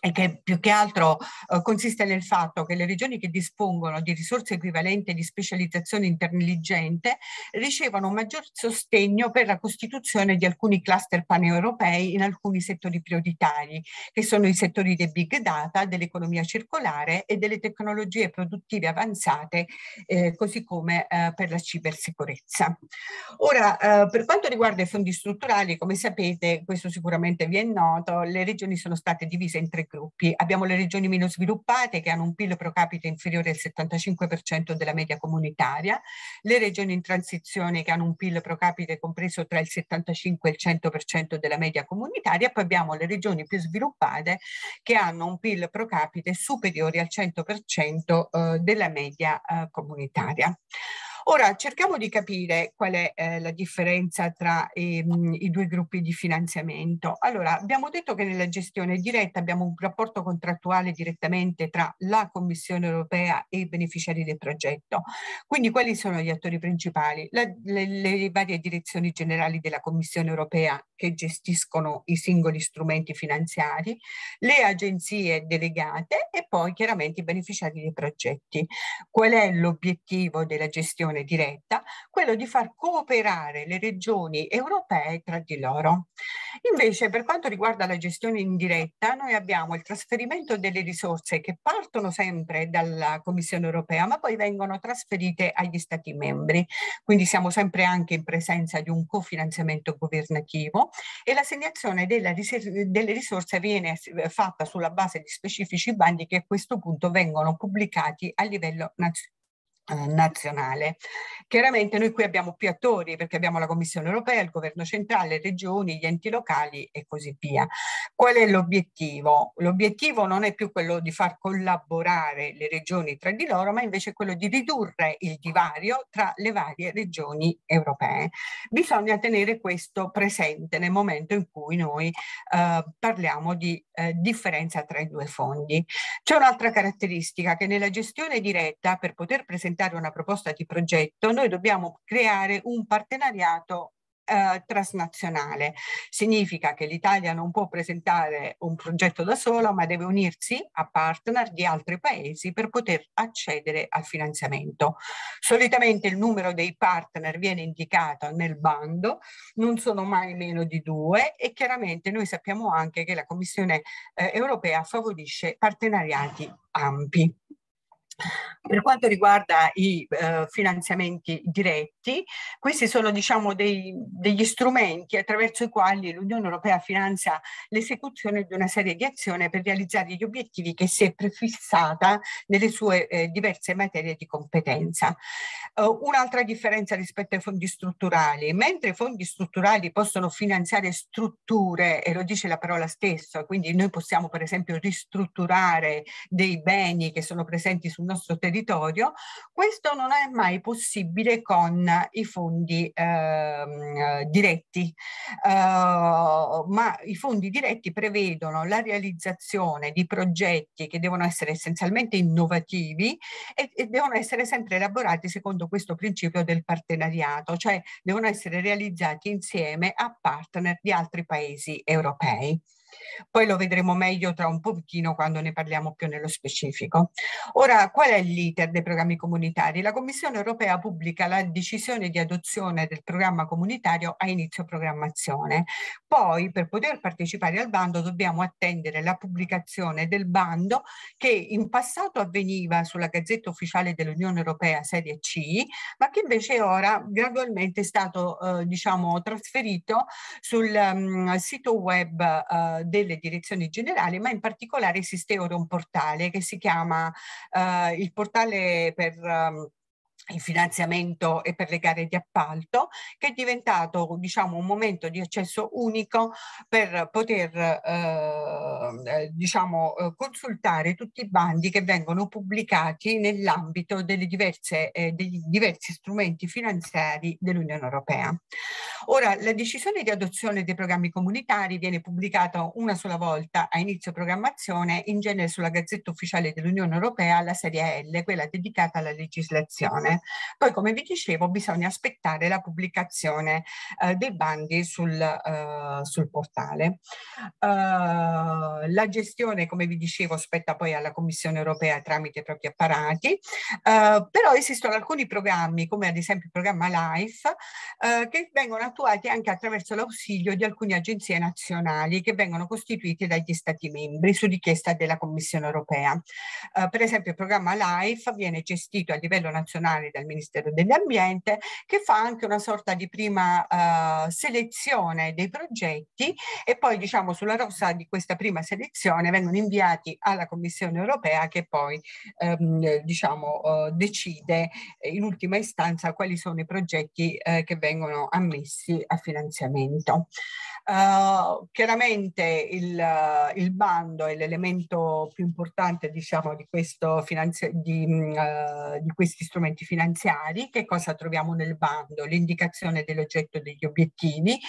e che più che altro eh, consiste nel fatto che le regioni che dispongono di risorse equivalenti di specializzazione intelligente ricevono un maggior sostegno per la costituzione di alcuni cluster paneuropei in alcuni settori prioritari, che sono i settori dei big data, dell'economia circolare e delle tecnologie produttive avanzate, eh, così come eh, per la cibersicurezza. Ora, eh, per quanto riguarda i fondi strutturali, come sapete, questo sicuramente vi è noto, le regioni sono state divise in tre gruppi. Abbiamo le regioni meno sviluppate che hanno un PIL pro capite inferiore al 75% della media comunitaria, le regioni in transizione che hanno un PIL pro capite compreso tra il 75 e il 100% della media comunitaria, poi abbiamo le regioni più sviluppate che hanno un PIL pro capite superiore al 100% eh, della media eh, comunitaria. Ora cerchiamo di capire qual è eh, la differenza tra ehm, i due gruppi di finanziamento. Allora, abbiamo detto che nella gestione diretta abbiamo un rapporto contrattuale direttamente tra la Commissione europea e i beneficiari del progetto. Quindi quali sono gli attori principali? La, le, le varie direzioni generali della Commissione europea che gestiscono i singoli strumenti finanziari, le agenzie delegate e poi chiaramente i beneficiari dei progetti. Qual è l'obiettivo della gestione? elezione diretta, quello di far cooperare le regioni europee tra di loro. Invece per quanto riguarda la gestione indiretta, noi abbiamo il trasferimento delle risorse che partono sempre dalla Commissione europea, ma poi vengono trasferite agli Stati membri. Quindi siamo sempre anche in presenza di un cofinanziamento governativo e l'assegnazione delle risorse viene fatta sulla base di specifici bandi che a questo punto vengono pubblicati a livello nazionale eh, nazionale. Chiaramente noi qui abbiamo più attori perché abbiamo la Commissione europea, il governo centrale, le regioni, gli enti locali e così via. Qual è l'obiettivo? L'obiettivo non è più quello di far collaborare le regioni tra di loro, ma invece quello di ridurre il divario tra le varie regioni europee. Bisogna tenere questo presente nel momento in cui noi eh, parliamo di eh, differenza tra i due fondi. C'è un'altra caratteristica che nella gestione diretta per poter presentare presentare una proposta di progetto, noi dobbiamo creare un partenariato eh, transnazionale. Significa che l'Italia non può presentare un progetto da sola, ma deve unirsi a partner di altri paesi per poter accedere al finanziamento. Solitamente il numero dei partner viene indicato nel bando, non sono mai meno di due e chiaramente noi sappiamo anche che la Commissione eh, europea favorisce partenariati ampi. Per quanto riguarda i eh, finanziamenti diretti, questi sono diciamo, dei, degli strumenti attraverso i quali l'Unione Europea finanzia l'esecuzione di una serie di azioni per realizzare gli obiettivi che si è prefissata nelle sue eh, diverse materie di competenza. Uh, un'altra differenza rispetto ai fondi strutturali, mentre i fondi strutturali possono finanziare strutture, e lo dice la parola stessa, quindi noi possiamo per esempio ristrutturare dei beni che sono presenti su sul nostro territorio, questo non è mai possibile con i fondi ehm, eh, diretti, eh, ma i fondi diretti prevedono la realizzazione di progetti che devono essere essenzialmente innovativi e, e devono essere sempre elaborati secondo questo principio del partenariato, cioè devono essere realizzati insieme a partner di altri paesi europei. Poi lo vedremo meglio tra un pochino quando ne parliamo più nello specifico. Ora, qual è l'iter dei programmi comunitari? La Commissione europea pubblica la decisione di adozione del programma comunitario a inizio programmazione. Poi, per poter partecipare al bando, dobbiamo attendere la pubblicazione del bando che in passato avveniva sulla Gazzetta Ufficiale dell'Unione Europea Serie C, ma che invece ora gradualmente è stato eh, diciamo, trasferito sul um, sito web eh, delle direzioni generali, ma in particolare esisteva un portale che si chiama eh, il portale per ehm, il finanziamento e per le gare di appalto, che è diventato diciamo, un momento di accesso unico per poter ehm, eh, diciamo, eh, consultare tutti i bandi che vengono pubblicati nell'ambito delle diverse, eh, degli diversi strumenti finanziari dell'Unione Europea. Ora, la decisione di adozione dei programmi comunitari viene pubblicata una sola volta a inizio programmazione, in genere sulla Gazzetta Ufficiale dell'Unione Europea, la serie L, quella dedicata alla legislazione. Poi, come vi dicevo, bisogna aspettare la pubblicazione eh, dei bandi sul, eh, sul portale. Uh, la gestione, come vi dicevo, spetta poi alla Commissione europea tramite i propri apparati, uh, però esistono alcuni programmi, come ad esempio il programma LIFE, uh, che vengono attuati anche attraverso l'ausilio di alcune agenzie nazionali che vengono costituite dagli Stati membri su richiesta della Commissione europea. Uh, per esempio il programma LIFE viene gestito a livello nazionale Italiani del Ministero dell'Ambiente, che fa anche una sorta di prima uh, selezione dei progetti e poi diciamo sulla rossa di questa prima selezione vengono inviati alla Commissione europea che poi ehm, diciamo, uh, decide in ultima istanza quali sono i progetti eh, che vengono ammessi a finanziamento. Uhm, chiaramente il, uh, il, bando è l'elemento più importante diciamo, di, finanzi- di, uh, di, questi strumenti finanziari. Che cosa troviamo nel bando? L'indicazione dell'oggetto degli obiettivi,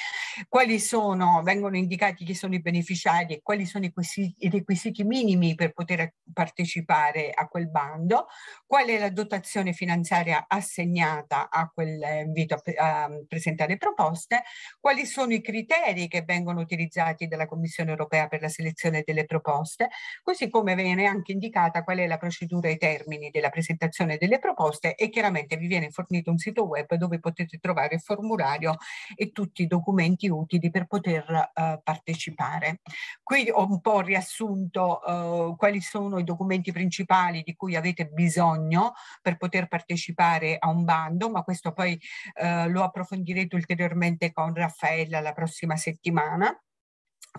quali sono, vengono indicati chi sono i beneficiari e quali sono i, i requisiti minimi per poter partecipare a quel bando, qual è la dotazione finanziaria assegnata a quell'invito a, a presentare proposte, quali sono i criteri criteri che vengono utilizzati dalla Commissione europea per la selezione delle proposte, così come viene anche indicata qual è la procedura e i termini della presentazione delle proposte e chiaramente vi viene fornito un sito web dove potete trovare il formulario e tutti i documenti utili per poter eh, partecipare. Qui ho un po' riassunto eh, quali sono i documenti principali di cui avete bisogno per poter partecipare a un bando, ma questo poi eh, lo approfondirete ulteriormente con Raffaella la prossima settimana settimana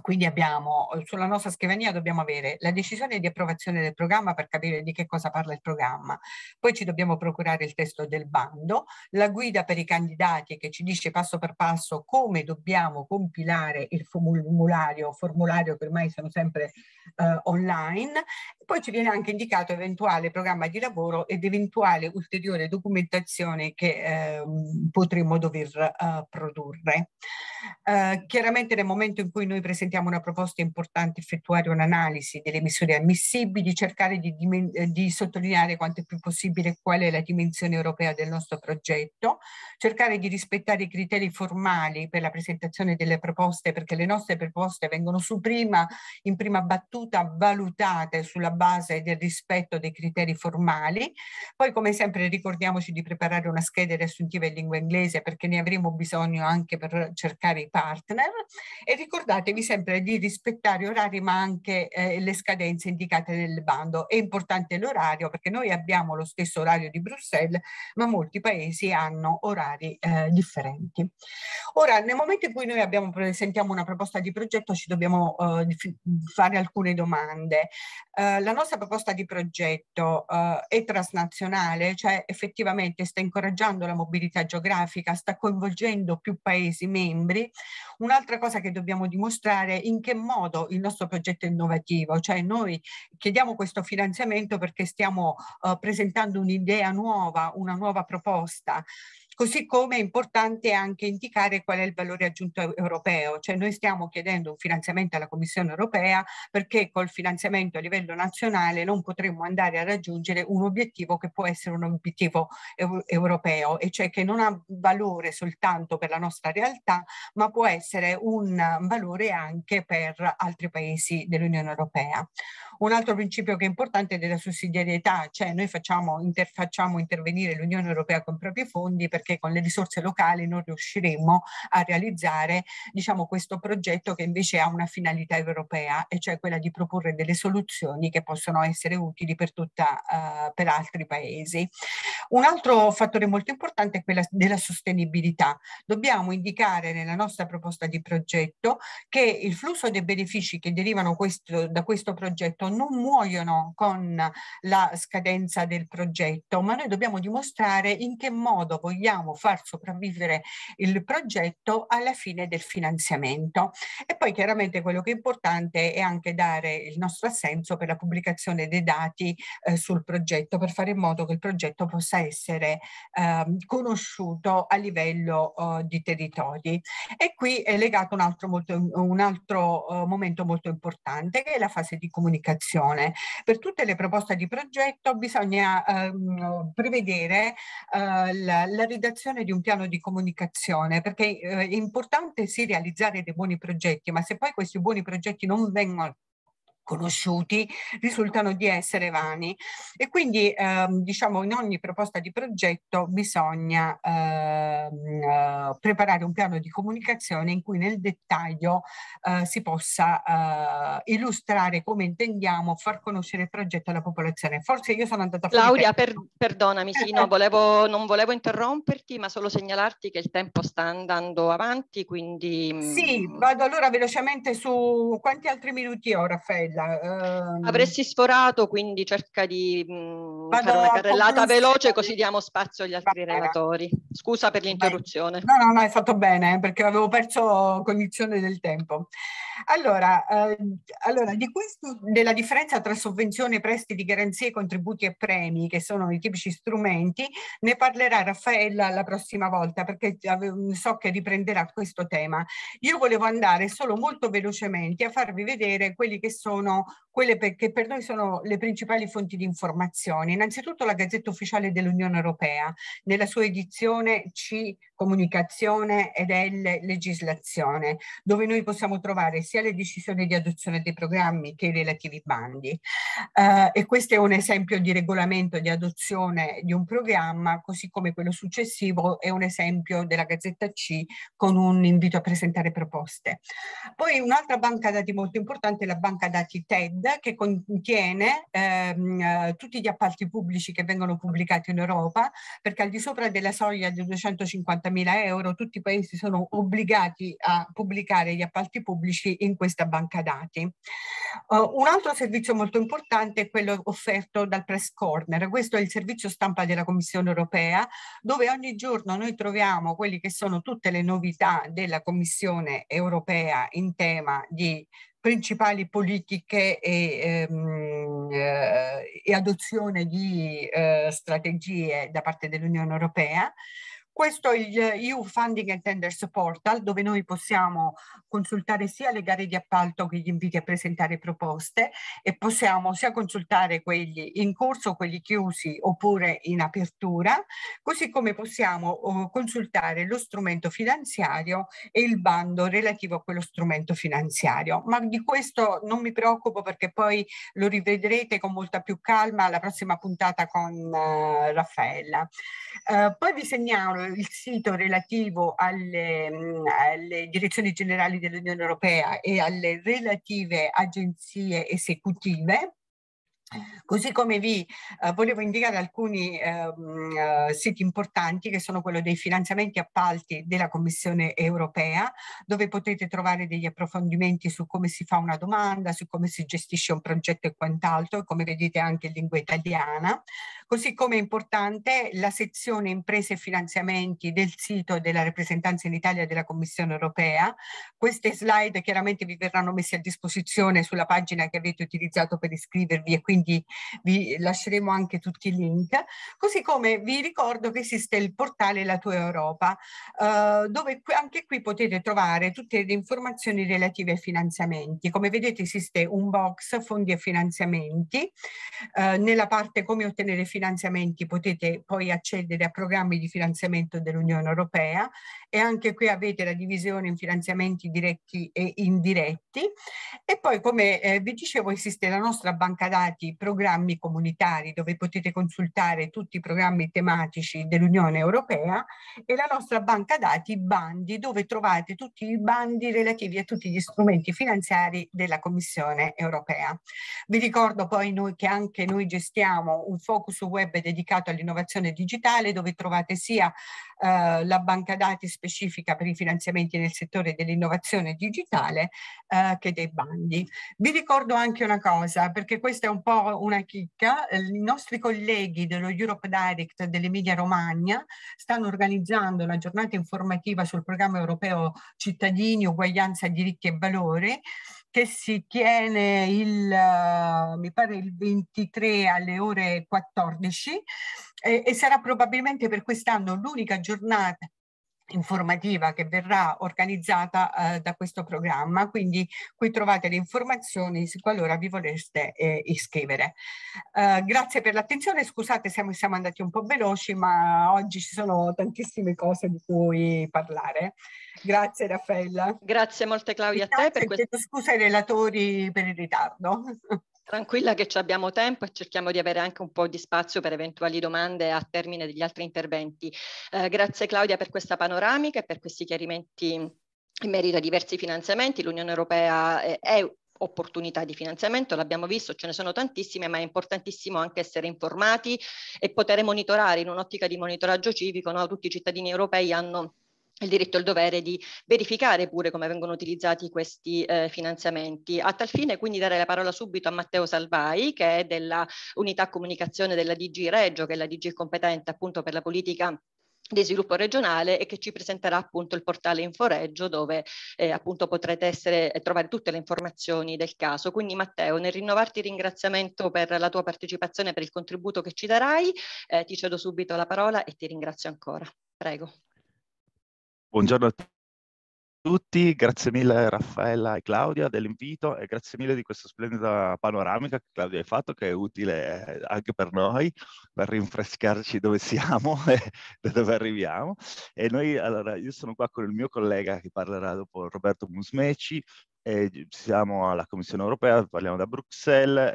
quindi abbiamo eh, sulla nostra scrivania dobbiamo avere la decisione di approvazione del programma per capire di che cosa parla il programma, poi ci dobbiamo procurare il testo del bando, la guida per i candidati che ci dice passo per passo come dobbiamo compilare il formulario, formulario che ormai sono sempre eh, online, poi ci viene anche indicato eventuale programma di lavoro ed eventuale ulteriore documentazione che eh, potremmo dover eh, produrre. Eh, chiaramente nel momento in cui noi presentiamo reputiamo una proposta importante effettuare un'analisi delle misure ammissibili, cercare di, eh, di, sottolineare quanto è più possibile qual è la dimensione europea del nostro progetto, cercare di rispettare i criteri formali per la presentazione delle proposte, perché le nostre proposte vengono su prima, in prima battuta valutate sulla base del rispetto dei criteri formali. Poi, come sempre, ricordiamoci di preparare una scheda riassuntiva in lingua inglese perché ne avremo bisogno anche per cercare i partner e ricordatevi sempre sempre di rispettare orari ma anche eh, le scadenze indicate nel bando. È importante l'orario perché noi abbiamo lo stesso orario di Bruxelles ma molti paesi hanno orari eh, differenti. Ora nel momento in cui noi abbiamo, presentiamo una proposta di progetto ci dobbiamo eh, fare alcune domande. Eh, la nostra proposta di progetto eh, è transnazionale, cioè effettivamente sta incoraggiando la mobilità geografica, sta coinvolgendo più paesi membri. Un'altra cosa che dobbiamo dimostrare spiegare in che modo il nostro progetto è innovativo, cioè noi chiediamo questo finanziamento perché stiamo eh, presentando un'idea nuova, una nuova proposta. Così come è importante anche indicare qual è il valore aggiunto europeo, cioè noi stiamo chiedendo un finanziamento alla Commissione europea perché col finanziamento a livello nazionale non potremo andare a raggiungere un obiettivo che può essere un obiettivo europeo e cioè che non ha valore soltanto per la nostra realtà ma può essere un valore anche per altri paesi dell'Unione Europea. Un altro principio che è importante è della sussidiarietà, cioè noi facciamo, inter facciamo intervenire l'Unione Europea con propri fondi perché perché con le risorse locali non riusciremo a realizzare diciamo, questo progetto che invece ha una finalità europea e cioè quella di proporre delle soluzioni che possono essere utili per, tutta, uh, per altri paesi. Un altro fattore molto importante è quella della sostenibilità. Dobbiamo indicare nella nostra proposta di progetto che il flusso dei benefici che derivano questo, da questo progetto non muoiono con la scadenza del progetto, ma noi dobbiamo dimostrare in che modo vogliamo vogliamo far sopravvivere il progetto alla fine del finanziamento. E poi chiaramente quello che è importante è anche dare il nostro assenso per la pubblicazione dei dati eh, sul progetto per fare in modo che il progetto possa essere eh, conosciuto a livello eh, di territori. E qui è legato un altro, molto, un altro oh, momento molto importante che è la fase di comunicazione. Per tutte le proposte di progetto bisogna ehm, prevedere eh, la, la ridazione realizzazione di un piano di comunicazione, perché eh, è importante sì realizzare dei buoni progetti, ma se poi questi buoni progetti non vengono conosciuti risultano di essere vani e quindi ehm, diciamo in ogni proposta di progetto bisogna ehm, eh, preparare un piano di comunicazione in cui nel dettaglio eh, si possa eh, illustrare come intendiamo far conoscere il progetto alla popolazione. Forse io sono andata a Claudia per,
perdonami, sì, no, volevo, non volevo interromperti ma solo segnalarti che il tempo sta andando avanti quindi... Mm, sì, vado allora velocemente su quanti altri minuti ho Raffaele? guarda. Ehm... Avresti sforato, quindi cerca di mh, mm, fare una carrellata veloce così diamo spazio agli altri Barbara. relatori. Scusa per l'interruzione. No, no, no,
è stato bene eh, perché avevo perso cognizione del tempo. Allora, eh, allora di questo, della differenza tra sovvenzione, prestiti, garanzie, contributi e premi, che sono i tipici strumenti, ne parlerà Raffaella la prossima volta perché mm, so che riprenderà questo tema. Io volevo andare solo molto velocemente a farvi vedere quelli che sono sono quelle che per noi sono le principali fonti di informazione. Innanzitutto la Gazzetta Ufficiale dell'Unione Europea, nella sua edizione C Comunicazione ed L Legislazione, dove noi possiamo trovare sia le decisioni di adozione dei programmi che i relativi bandi. Eh, e questo è un esempio di regolamento di adozione di un programma, così come quello successivo è un esempio della Gazzetta C con un invito a presentare proposte. Poi un'altra banca dati molto importante è la banca dati Dati TED che contiene ehm, eh, tutti gli appalti pubblici che vengono pubblicati in Europa, perché al di sopra della soglia di 250 mila euro tutti i paesi sono obbligati a pubblicare gli appalti pubblici in questa banca dati. Uh, un altro servizio molto importante è quello offerto dal Press Corner, questo è il servizio stampa della Commissione europea, dove ogni giorno noi troviamo quelli che sono tutte le novità della Commissione europea in tema di principali politiche e, ehm, eh, e adozione di eh, strategie da parte dell'Unione Europea. Questo è il EU Funding and Tenders Portal dove noi possiamo consultare sia le gare di appalto che gli inviti a presentare proposte e possiamo sia consultare quelli in corso, quelli chiusi oppure in apertura, così come possiamo oh, consultare lo strumento finanziario e il bando relativo a quello strumento finanziario. Ma di questo non mi preoccupo perché poi lo rivedrete con molta più calma alla prossima puntata con uh, Raffaella. Uh, poi vi segnalo il sito relativo alle, alle direzioni generali dell'Unione Europea e alle relative agenzie esecutive. Così come vi eh, volevo indicare alcuni ehm, eh, siti importanti che sono quello dei finanziamenti appalti della Commissione europea, dove potete trovare degli approfondimenti su come si fa una domanda, su come si gestisce un progetto e quant'altro, come vedete anche in lingua italiana, Così come è importante la sezione imprese e finanziamenti del sito della rappresentanza in Italia della Commissione europea. Queste slide chiaramente vi verranno messe a disposizione sulla pagina che avete utilizzato per iscrivervi e quindi vi lasceremo anche tutti i link. Così come vi ricordo che esiste il portale La tua Europa, eh, dove anche qui potete trovare tutte le informazioni relative ai finanziamenti. Come vedete esiste un box fondi e finanziamenti eh, nella parte come ottenere finanziamenti finanziamenti potete poi accedere a programmi di finanziamento dell'Unione Europea e anche qui avete la divisione in finanziamenti diretti e indiretti. E poi, come eh, vi dicevo, esiste la nostra banca dati programmi comunitari dove potete consultare tutti i programmi tematici dell'Unione Europea e la nostra banca dati bandi dove trovate tutti i bandi relativi a tutti gli strumenti finanziari della Commissione Europea. Vi ricordo poi noi che anche noi gestiamo un focus web dedicato all'innovazione digitale dove trovate sia eh, la banca dati specifica per i finanziamenti nel settore dell'innovazione digitale eh, che dei bandi. Vi ricordo anche una cosa, perché questa è un po' una chicca, eh, i nostri colleghi dello Europe Direct dell'Emilia Romagna stanno organizzando una giornata informativa sul programma europeo cittadini, uguaglianza, diritti e valori che si tiene il, eh, mi pare il 23 alle ore 14 e, eh, e sarà probabilmente per quest'anno l'unica giornata informativa che verrà organizzata eh, da questo programma, quindi qui trovate le informazioni qualora vi voleste eh, iscrivere. Eh, grazie per l'attenzione, scusate se siamo andati un po' veloci, ma oggi ci sono tantissime cose di cui parlare. Grazie Raffaella. Grazie molte Claudia a te. Per questo... Scusa ai relatori per il ritardo.
Tranquilla che abbiamo tempo e cerchiamo di avere anche un po' di spazio per eventuali domande a termine degli altri interventi. Eh, grazie Claudia per questa panoramica e per questi chiarimenti in merito a diversi finanziamenti. L'Unione Europea è, eh, è opportunità di finanziamento, l'abbiamo visto, ce ne sono tantissime, ma è importantissimo anche essere informati e poter monitorare in un'ottica di monitoraggio civico, no? tutti i cittadini europei hanno il diritto e il dovere di verificare pure come vengono utilizzati questi eh, finanziamenti. A tal fine quindi darei la parola subito a Matteo Salvai che è della unità comunicazione della DG Reggio che è la DG competente appunto per la politica di sviluppo regionale e che ci presenterà appunto il portale Inforeggio dove eh, appunto potrete essere, trovare tutte le informazioni del caso. Quindi Matteo, nel rinnovarti ringraziamento per la tua partecipazione, per il contributo che ci darai, eh, ti cedo subito la parola e ti ringrazio ancora. Prego.
Buongiorno a tutti, grazie mille Raffaella e Claudia dell'invito e grazie mille di questa splendida panoramica che Claudia hai fatto che è utile eh, anche per noi per rinfrescarci dove siamo e da dove arriviamo. E noi, allora, io sono qua con il mio collega che parlerà dopo Roberto Musmeci, eh, siamo alla Commissione europea, parliamo da Bruxelles,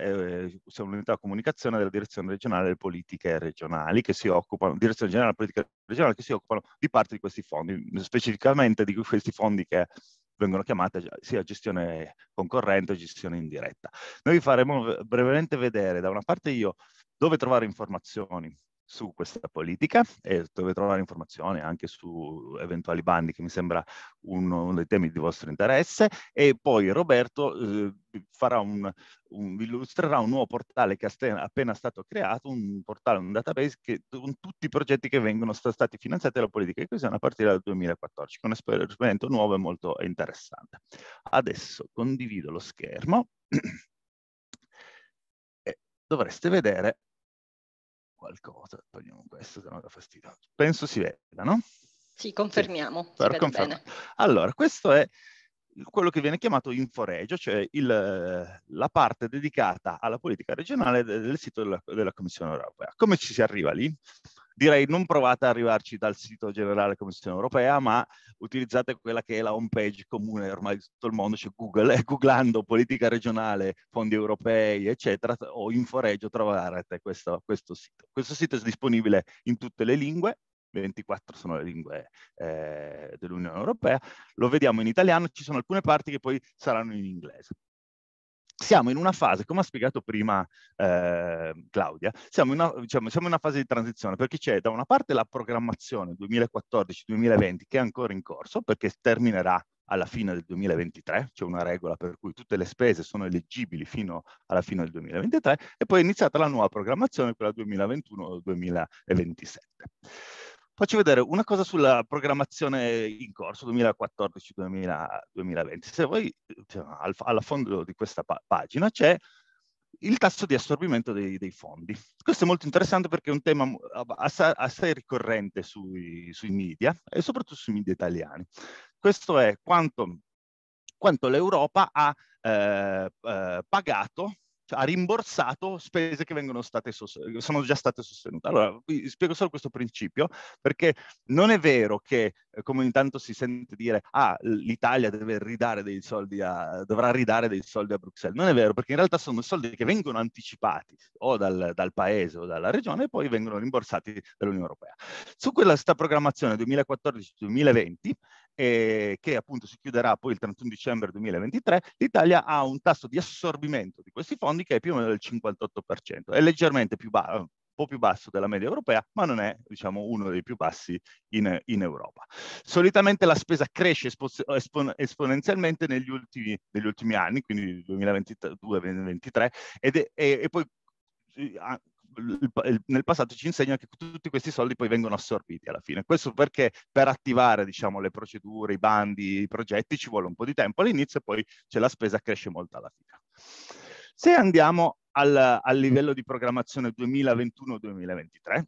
eh, siamo un'unità comunicazione della Direzione regionale delle politiche regionali che si occupano, Direzione generale delle politiche regionali che si occupano di parte di questi fondi, specificamente di questi fondi che vengono chiamate sia gestione concorrente o gestione indiretta. Noi vi faremo brevemente vedere da una parte io dove trovare informazioni su questa politica e dove trovare informazioni anche su eventuali bandi che mi sembra uno, uno dei temi di vostro interesse e poi Roberto eh, un, un, illustrerà un nuovo portale che è appena stato creato, un portale, un database che, con tutti i progetti che vengono stati finanziati dalla politica di coesione a partire dal 2014, con un esperimento nuovo e molto interessante. Adesso condivido lo schermo. e Dovreste vedere qualcosa, togliamo questo, se no da fastidio. Penso si veda, no?
Sì, confermiamo. Sì, conferma.
Allora, questo è quello che viene chiamato inforegio, cioè il, la parte dedicata alla politica regionale del, del sito della, della Commissione europea. Come ci si arriva lì? direi non provate ad arrivarci dal sito generale della Commissione europea, ma utilizzate quella che è la home page comune ormai di tutto il mondo, cioè Google, eh, googlando politica regionale, fondi europei, eccetera, o inforeggio troverete questo, questo sito. Questo sito è disponibile in tutte le lingue, 24 sono le lingue eh, dell'Unione Europea, lo vediamo in italiano, ci sono alcune parti che poi saranno in inglese siamo in una fase, come ha spiegato prima eh, Claudia, siamo in, una, diciamo, siamo in, una, fase di transizione perché c'è da una parte la programmazione 2014-2020 che è ancora in corso perché terminerà alla fine del 2023, c'è una regola per cui tutte le spese sono eleggibili fino alla fine del 2023 e poi è iniziata la nuova programmazione, quella 2021-2027. Faccio vedere una cosa sulla programmazione in corso 2014-2020. Se voi cioè, al, alla fondo di questa pa pagina c'è il tasso di assorbimento dei, dei, fondi. Questo è molto interessante perché è un tema assai, assai ricorrente sui, sui, media e soprattutto sui media italiani. Questo è quanto, quanto l'Europa ha eh, eh, pagato cioè, ha rimborsato spese che sost- sono già state sostenute. Allora, vi spiego solo questo principio, perché non è vero che, eh, come intanto si sente dire, ah, l'Italia deve ridare dei soldi a, dovrà ridare dei soldi a Bruxelles. Non è vero, perché in realtà sono soldi che vengono anticipati o dal, dal paese o dalla regione e poi vengono rimborsati dall'Unione Europea. Su quella programmazione 2014-2020 eh, che appunto si chiuderà poi il 31 dicembre 2023, l'Italia ha un tasso di assorbimento di questi fondi che è più o meno del 58%, è leggermente più basso, po' più basso della media europea, ma non è diciamo, uno dei più bassi in, in Europa. Solitamente la spesa cresce espon esponenzialmente negli ultimi, negli ultimi, anni, quindi 2022-2023, e, e poi eh, nel passato ci insegna che tutti questi soldi poi vengono assorbiti alla fine. Questo perché per attivare diciamo, le procedure, i bandi, i progetti ci vuole un po' di tempo all'inizio e poi c'è la spesa cresce molto alla fine. Se andiamo al, al livello di programmazione 2021-2023,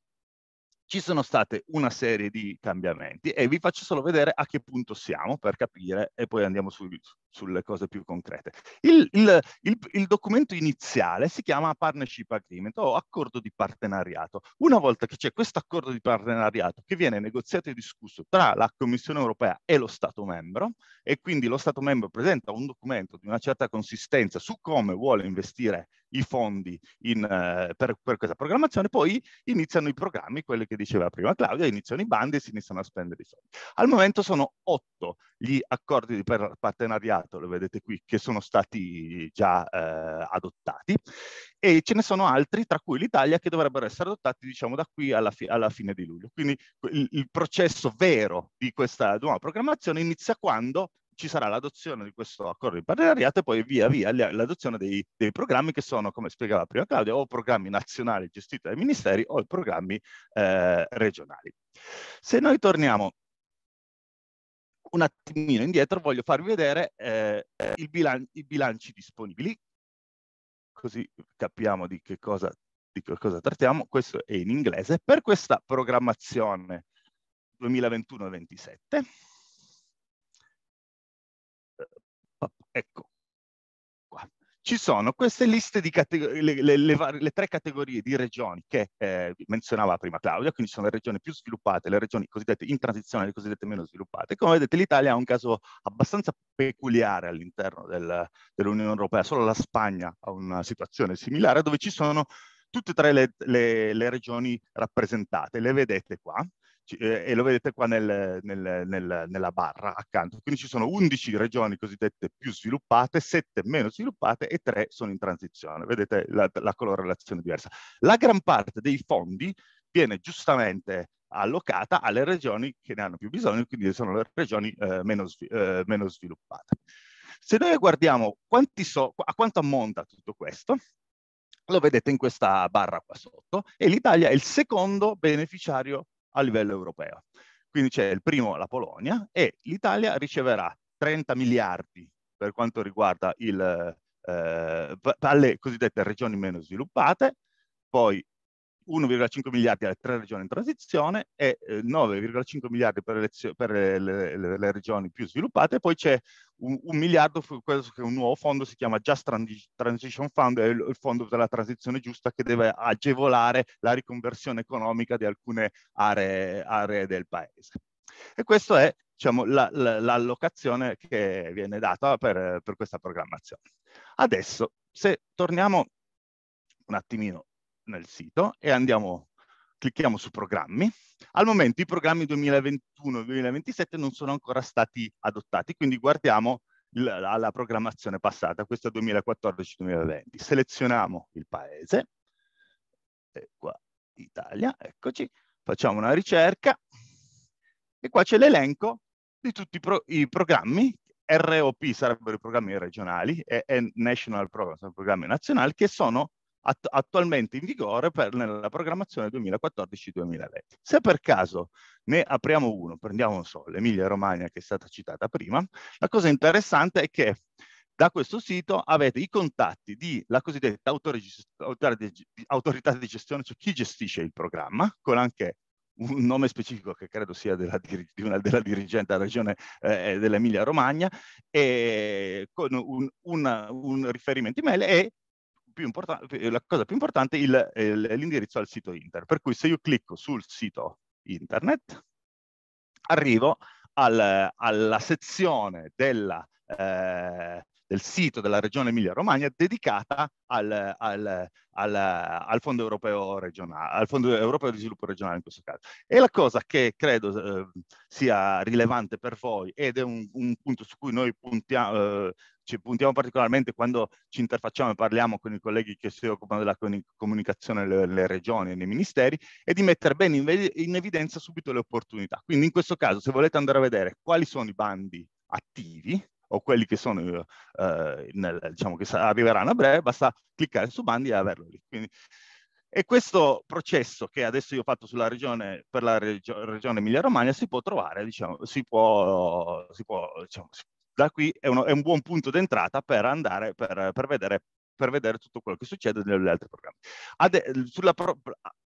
ci sono state una serie di cambiamenti e vi faccio solo vedere a che punto siamo per capire e poi andiamo sui, sulle cose più concrete. Il, il, il, il, documento iniziale si chiama Partnership Agreement o accordo di partenariato. Una volta che c'è questo accordo di partenariato che viene negoziato e discusso tra la Commissione europea e lo Stato membro, e quindi lo Stato membro presenta un documento di una certa consistenza su come vuole investire i fondi in, eh, per, per, questa programmazione, poi iniziano i programmi, quelli che diceva prima Claudia, iniziano i bandi e si iniziano a spendere i soldi. Al momento sono otto gli accordi di partenariato tanto esatto, lo vedete qui, che sono stati già eh, adottati e ce ne sono altri, tra cui l'Italia, che dovrebbero essere adottati diciamo, da qui alla, fi alla fine di luglio. Quindi il, il processo vero di questa nuova programmazione inizia quando ci sarà l'adozione di questo accordo di partenariato e poi via via l'adozione dei, dei, programmi che sono, come spiegava prima Claudia, o programmi nazionali gestiti dai ministeri o programmi eh, regionali. Se noi torniamo un attimino indietro, voglio farvi vedere eh, bilan- i bilanci disponibili, così capiamo di che, cosa, di che cosa trattiamo. Questo è in inglese. Per questa programmazione 2021 2027 eh, ecco, ci sono queste liste di categorie, le, le, le, le, tre categorie di regioni che eh, menzionava prima Claudia, quindi sono le regioni più sviluppate, le regioni cosiddette in transizione le cosiddette meno sviluppate. Come vedete l'Italia ha un caso abbastanza peculiare all'interno del, dell'Unione Europea, solo la Spagna ha una situazione similare dove ci sono tutte e tre le regioni rappresentate, le vedete qua. Eh, e lo vedete qua nel, nel, nel, nella barra accanto. Quindi ci sono 11 regioni cosiddette più sviluppate, 7 meno sviluppate e 3 sono in transizione. Vedete la, la colorazione diversa. La gran parte dei fondi viene giustamente allocata alle regioni che ne hanno più bisogno, quindi sono le regioni eh, meno, svi eh, meno, sviluppate. Se noi guardiamo so, a quanto ammonta tutto questo, lo vedete in questa barra qua sotto, e l'Italia è il secondo beneficiario a livello europeo. Quindi c'è il primo la Polonia e l'Italia riceverà 30 miliardi per quanto riguarda il, eh, eh alle cosiddette regioni meno sviluppate, poi 1,5 miliardi alle tre regioni in transizione e 9,5 eh, miliardi per, per le, le, le, regioni più sviluppate. Poi c'è un, un, miliardo quello che è un nuovo fondo, si chiama Just Transition Fund, è il, il fondo della transizione giusta che deve agevolare la riconversione economica di alcune aree, aree del paese. E questa è diciamo, l'allocazione la, la, che viene data per, per questa programmazione. Adesso, se torniamo un attimino nel sito e andiamo, clicchiamo su programmi. Al momento i programmi 2021-2027 non sono ancora stati adottati, quindi guardiamo la, la programmazione passata, questa 2014-2020. Selezioniamo il paese, e qua Italia, eccoci, facciamo una ricerca e qua c'è l'elenco di tutti i, pro i programmi ROP sarebbero i programmi regionali e, e National Program sono i programmi nazionali che sono att- attualmente in vigore per, nella programmazione 2014-2020. Se per caso ne apriamo uno, prendiamo so, l'Emilia Romagna che è stata citata prima, la cosa interessante è che da questo sito avete i contatti della cosiddetta autorità di gestione, cioè chi gestisce il programma, con anche un nome specifico che credo sia della, della, della dirigente della regione eh, eh dell'Emilia Romagna, e con un, un, un riferimento email e più importante, eh, la cosa più importante è l'indirizzo al sito internet. Per cui se io clicco sul sito internet, arrivo al, alla sezione della, eh, del sito della regione Emilia-Romagna dedicata al, al, al, fondo europeo regionale, al Fondo Europeo di Sviluppo Regionale in questo caso. E la cosa che credo eh, sia rilevante per voi ed è un, un punto su cui noi puntiamo, eh, ci puntiamo particolarmente quando ci interfacciamo e parliamo con i colleghi che si occupano della comunicazione nelle regioni e nei ministeri, è di mettere bene in evidenza subito le opportunità. Quindi in questo caso, se volete andare a vedere quali sono i bandi attivi, o quelli che sono, eh, nel, diciamo, che arriveranno a breve, basta cliccare su bandi e averlo lì. Quindi, e questo processo che adesso io ho fatto sulla regione, per la regio, regione Emilia-Romagna si può trovare, diciamo, si può, si può, diciamo, si da qui è, uno, è un buon punto d'entrata per andare, per, per, vedere, per vedere tutto quello che succede negli altri programmi. Ad, sulla pro,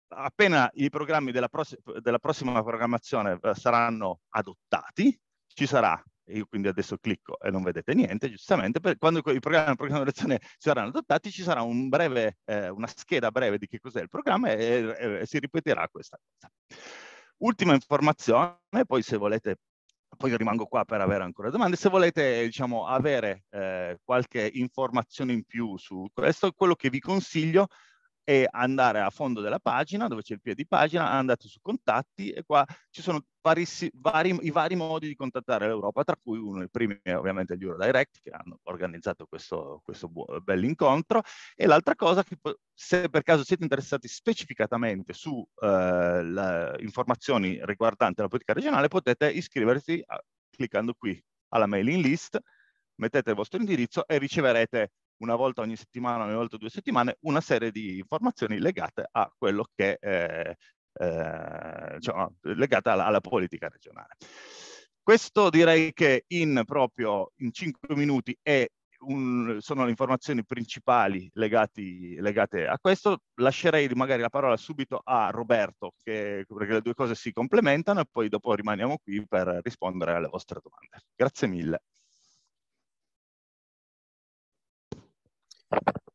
appena i programmi della, pross- della prossima programmazione eh, saranno adottati, ci sarà io quindi adesso clicco e non vedete niente, giustamente, quando i programmi di programmazione saranno adottati ci sarà un breve, eh, una scheda breve di che cos'è il programma e, e, e si ripeterà questa cosa. Ultima informazione, poi se volete poi io rimango qua per avere ancora domande. Se volete diciamo, avere eh, qualche informazione in più su questo, quello che vi consiglio e andare a fondo della pagina, dove c'è il piede di pagina, andate su contatti e qua ci sono varissi, vari, i vari modi di contattare l'Europa, tra cui uno dei primi è ovviamente gli Eurodirect che hanno organizzato questo, questo bell'incontro e l'altra cosa che se per caso siete interessati specificatamente su eh, informazioni riguardanti la politica regionale potete iscriversi a, cliccando qui alla mailing list, mettete il vostro indirizzo e riceverete una volta ogni settimana, una volta due settimane, una serie di informazioni legate a quello che eh, eh, diciamo, legate alla, alla politica regionale. Questo direi che in proprio in cinque minuti è un, sono le informazioni principali legati, legate a questo. Lascerei magari la parola subito a Roberto, che, perché le due cose si complementano e poi dopo rimaniamo qui per rispondere alle vostre domande. Grazie mille.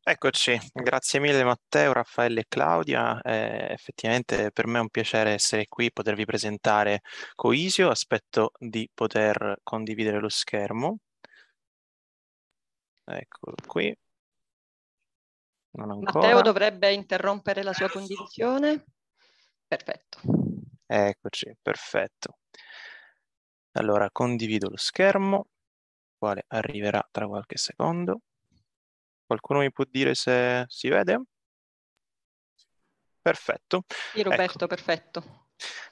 Eccoci, grazie mille Matteo, Raffaele e Claudia. Eh, effettivamente per me è un piacere essere qui, e potervi presentare Coisio. Aspetto di poter condividere lo schermo. Eccolo qui. Matteo
dovrebbe interrompere la sua condivisione.
Perfetto. Eccoci, perfetto. Allora, condivido lo schermo, quale arriverà tra qualche secondo. Qualcuno mi può dire se si vede? Perfetto. Sì, ecco. Roberto,
ecco. perfetto.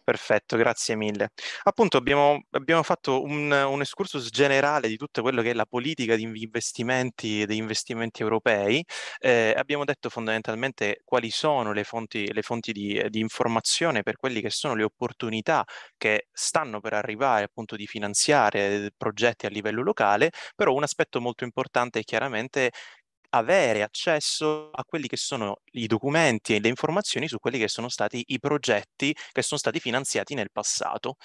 Perfetto, grazie mille. Appunto abbiamo, abbiamo fatto un, un, excursus generale di tutto quello che è la politica di investimenti e degli investimenti europei. Eh, abbiamo detto fondamentalmente quali sono le fonti, le fonti di, di, informazione per quelle che sono le opportunità che stanno per arrivare appunto di finanziare progetti a livello locale, però un aspetto molto importante è chiaramente avere accesso a quelli che sono i documenti e le informazioni su quelli che sono stati i progetti che sono stati finanziati nel passato.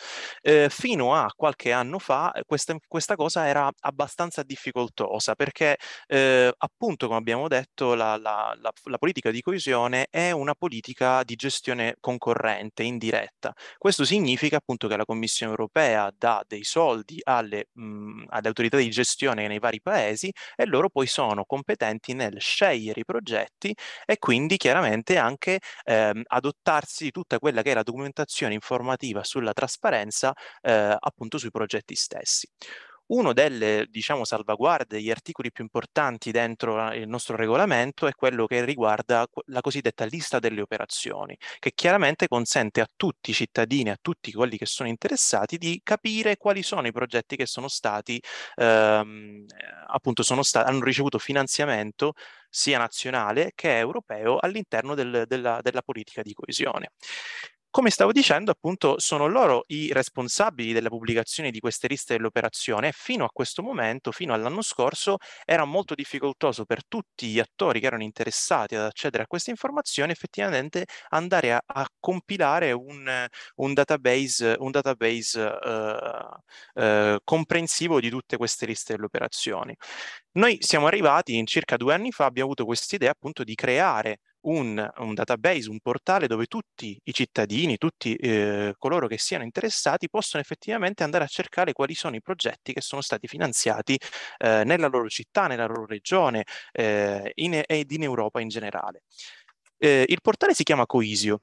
Eh, fino a qualche anno fa eh, questa, questa cosa era abbastanza difficoltosa perché eh, appunto come abbiamo detto la, la, la, la, politica di coesione è una politica di gestione concorrente, indiretta. Questo significa appunto che la Commissione europea dà dei soldi alle, mh, mhmm, alle autorità di gestione nei vari paesi e loro poi sono competenti competenti nel scegliere i progetti e quindi chiaramente anche ehm, adottarsi di tutta quella che è la documentazione informativa sulla trasparenza eh, appunto sui progetti stessi. Uno delle diciamo, salvaguardie, gli articoli più importanti dentro il nostro regolamento è quello che riguarda la cosiddetta lista delle operazioni, che chiaramente consente a tutti i cittadini, a tutti quelli che sono interessati, di capire quali sono i progetti che sono stati, ehm, appunto, sono stati, hanno ricevuto finanziamento sia nazionale che europeo all'interno del, della, della politica di coesione. Come stavo dicendo, appunto, sono loro i responsabili della pubblicazione di queste liste dell'operazione e fino a questo momento, fino all'anno scorso, era molto difficoltoso per tutti gli attori che erano interessati ad accedere a queste informazioni effettivamente andare a, a compilare un, un, database, un database uh, uh, comprensivo di tutte queste liste delle Noi siamo arrivati in circa due anni fa, abbiamo avuto quest'idea appunto di creare un, un, database, un portale dove tutti i cittadini, tutti eh, coloro che siano interessati possono effettivamente andare a cercare quali sono i progetti che sono stati finanziati eh, nella loro città, nella loro regione eh, in, ed in Europa in generale. Eh, il portale si chiama Coisio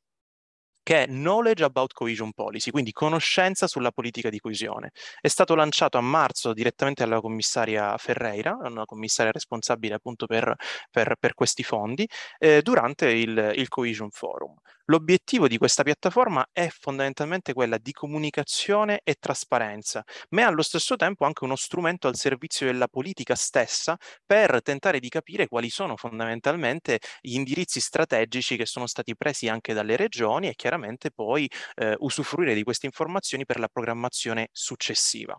che è Knowledge about Cohesion Policy, quindi conoscenza sulla politica di coesione. È stato lanciato a marzo direttamente alla commissaria Ferreira, una commissaria responsabile appunto per, per, per questi fondi, eh, durante il, il Cohesion Forum. L'obiettivo di questa piattaforma è fondamentalmente quella di comunicazione e trasparenza, ma è allo stesso tempo anche uno strumento al servizio della politica stessa per tentare di capire quali sono fondamentalmente gli indirizzi strategici che sono stati presi anche dalle regioni e chiaramente poi eh, usufruire di queste informazioni per la programmazione successiva.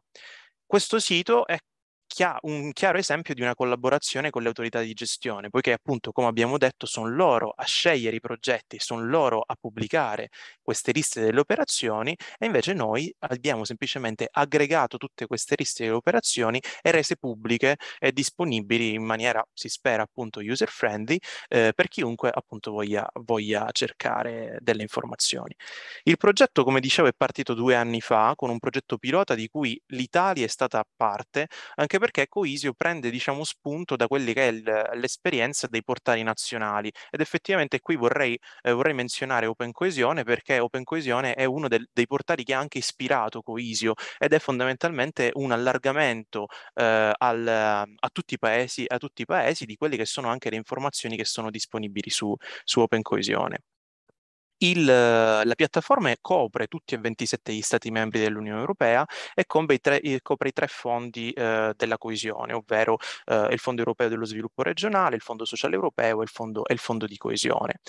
Questo sito è chia- un chiaro esempio di una collaborazione con le autorità di gestione, poiché appunto, come abbiamo detto, sono loro a scegliere i progetti, sono loro a pubblicare queste liste delle operazioni e invece noi abbiamo semplicemente aggregato tutte queste liste delle operazioni e rese pubbliche e disponibili in maniera, si spera, appunto user friendly eh, per chiunque appunto voglia, voglia cercare delle informazioni. Il progetto, come dicevo, è partito due anni fa con un progetto pilota di cui l'Italia è stata parte, anche perché Coisio prende diciamo, spunto da quelli che è l- l'esperienza dei portali nazionali ed effettivamente qui vorrei, eh, vorrei menzionare Open Coesione perché Open Coesione è uno del- dei portali che ha anche ispirato Coisio ed è fondamentalmente un allargamento eh, al- a, tutti paesi, a, tutti i paesi, di quelle che sono anche le informazioni che sono disponibili su, su Open Coesione. Il, la piattaforma copre tutti e 27 gli Stati membri dell'Unione Europea e i tre, copre i tre fondi eh, della coesione, ovvero eh, il Fondo Europeo dello Sviluppo Regionale, il Fondo Sociale Europeo e il Fondo, e il fondo di Coesione.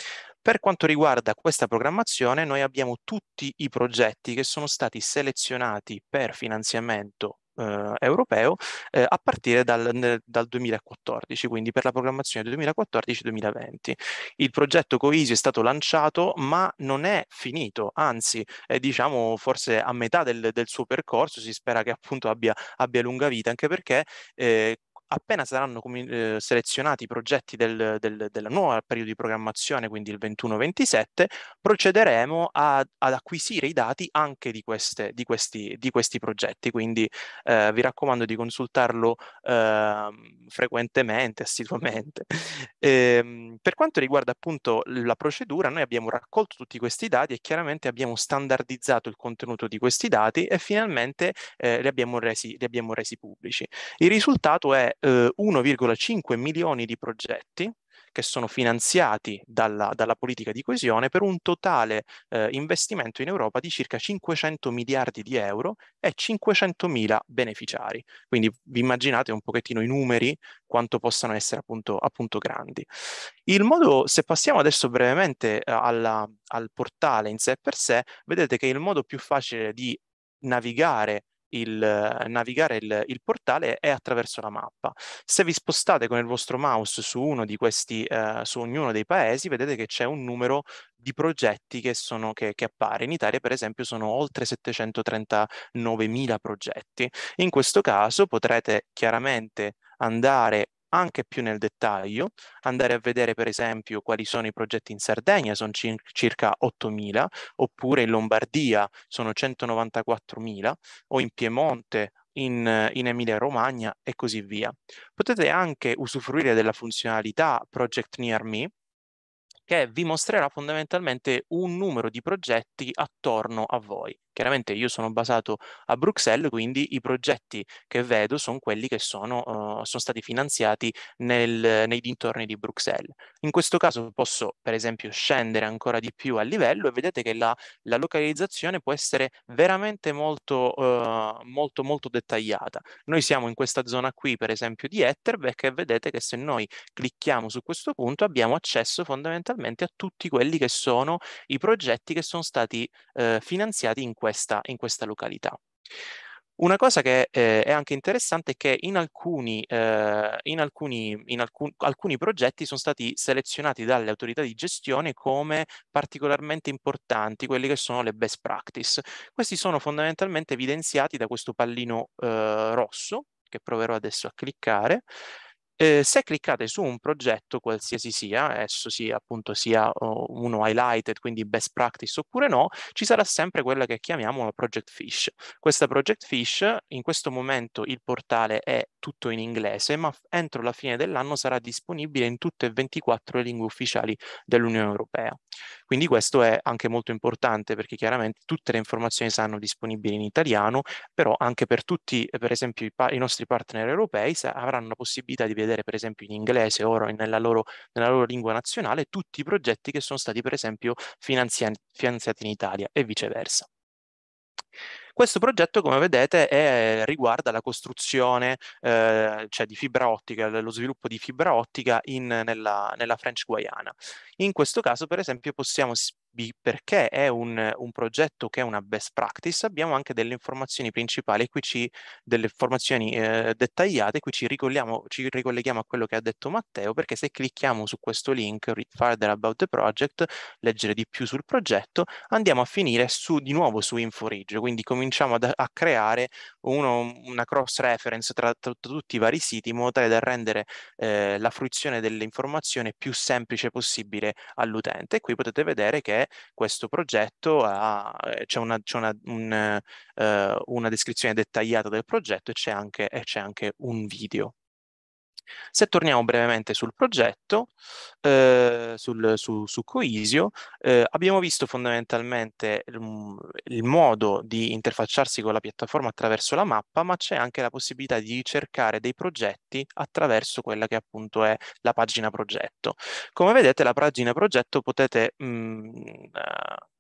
Per quanto riguarda questa programmazione, noi abbiamo tutti i progetti che sono stati selezionati per finanziamento eh, europeo eh, a partire dal, dal, 2014, quindi per la programmazione 2014-2020. Il progetto Coisi è stato lanciato ma non è finito, anzi è diciamo forse a metà del, del suo percorso, si spera che appunto abbia, abbia lunga vita, anche perché eh, appena saranno eh, selezionati i progetti del, del, della nuova periodo di programmazione, quindi il 21-27, procederemo a, ad acquisire i dati anche di, queste, di, questi, di questi, progetti. Quindi eh, vi raccomando di consultarlo eh, frequentemente, assiduamente. E, ehm, per quanto riguarda appunto la procedura, noi abbiamo raccolto tutti questi dati e chiaramente abbiamo standardizzato il contenuto di questi dati e finalmente eh, li abbiamo resi, li abbiamo resi pubblici. Il risultato è eh, 1,5 milioni di progetti che sono finanziati dalla, dalla, politica di coesione per un totale eh, investimento in Europa di circa 500 miliardi di euro e 500 mila beneficiari. Quindi vi immaginate un pochettino i numeri, quanto possano essere appunto, appunto grandi. Il modo, se passiamo adesso brevemente eh, alla, al portale in sé per sé, vedete che il modo più facile di navigare il, eh, navigare il, il, portale è attraverso la mappa. Se vi spostate con il vostro mouse su uno di questi, eh, su ognuno dei paesi, vedete che c'è un numero di progetti che, sono, che, che, appare. In Italia, per esempio, sono oltre 739.000 progetti. In questo caso potrete chiaramente andare anche più nel dettaglio, andare a vedere per esempio quali sono i progetti in Sardegna, sono circa 8.000, oppure in Lombardia sono 194.000, o in Piemonte, in, in Emilia-Romagna e così via. Potete anche usufruire della funzionalità Project Near Me, che vi mostrerà fondamentalmente un numero di progetti attorno a voi. Chiaramente io sono basato a Bruxelles, quindi i progetti che vedo sono quelli che sono, uh, eh, sono stati finanziati nel, nei dintorni di Bruxelles. In questo caso posso per esempio scendere ancora di più a livello e vedete che la, la localizzazione può essere veramente molto, uh, molto, molto dettagliata. Noi siamo in questa zona qui per esempio di Etterbeck e vedete che se noi clicchiamo su questo punto abbiamo accesso fondamentalmente fondamentalmente a tutti quelli che sono i progetti che sono stati eh, finanziati in questa, in questa località. Una cosa che eh, è anche interessante è che in, alcuni, eh, in, alcuni, in alcun, alcuni, progetti sono stati selezionati dalle autorità di gestione come particolarmente importanti quelli che sono le best practice. Questi sono fondamentalmente evidenziati da questo pallino eh, rosso che proverò adesso a cliccare, eh, se cliccate su un progetto, qualsiasi sia, esso sia appunto sia uno highlighted, quindi best practice oppure no, ci sarà sempre quella che chiamiamo la project fish. Questa project fish, in questo momento il portale è tutto in inglese, ma entro la fine dell'anno sarà disponibile in tutte e 24 le lingue ufficiali dell'Unione Europea. Quindi questo è anche molto importante perché chiaramente tutte le informazioni saranno disponibili in italiano, però anche per tutti, per esempio, i, pa- i nostri partner europei avranno la possibilità di vedere, per esempio, in inglese o nella loro, nella loro lingua nazionale tutti i progetti che sono stati, per esempio, finanziati in Italia e viceversa. Questo progetto, come vedete, è, riguarda la costruzione eh, cioè di fibra ottica, lo sviluppo di fibra ottica in, nella, nella French Guayana. In questo caso, per esempio, possiamo perché è un, un, progetto che è una best practice, abbiamo anche delle informazioni principali, qui ci, delle informazioni eh, dettagliate, qui ci, ci ricolleghiamo a quello che ha detto Matteo, perché se clicchiamo su questo link, Read Further About the Project, leggere di più sul progetto, andiamo a finire su, di nuovo su InfoRidge, quindi cominciamo ad, a creare uno, una cross reference tra, tra, tra, tutti i vari siti in modo tale da rendere eh, la fruizione delle più semplice possibile all'utente. E qui potete vedere che questo progetto ha, eh, c'è, una, c'è una, un, eh, una descrizione dettagliata del progetto e c'è anche, e c'è anche un video. Se torniamo brevemente sul progetto, eh, sul, su, su, Coisio, eh, abbiamo visto fondamentalmente il, il, modo di interfacciarsi con la piattaforma attraverso la mappa, ma c'è anche la possibilità di cercare dei progetti attraverso quella che appunto è la pagina progetto. Come vedete la pagina progetto potete mh, mm, eh,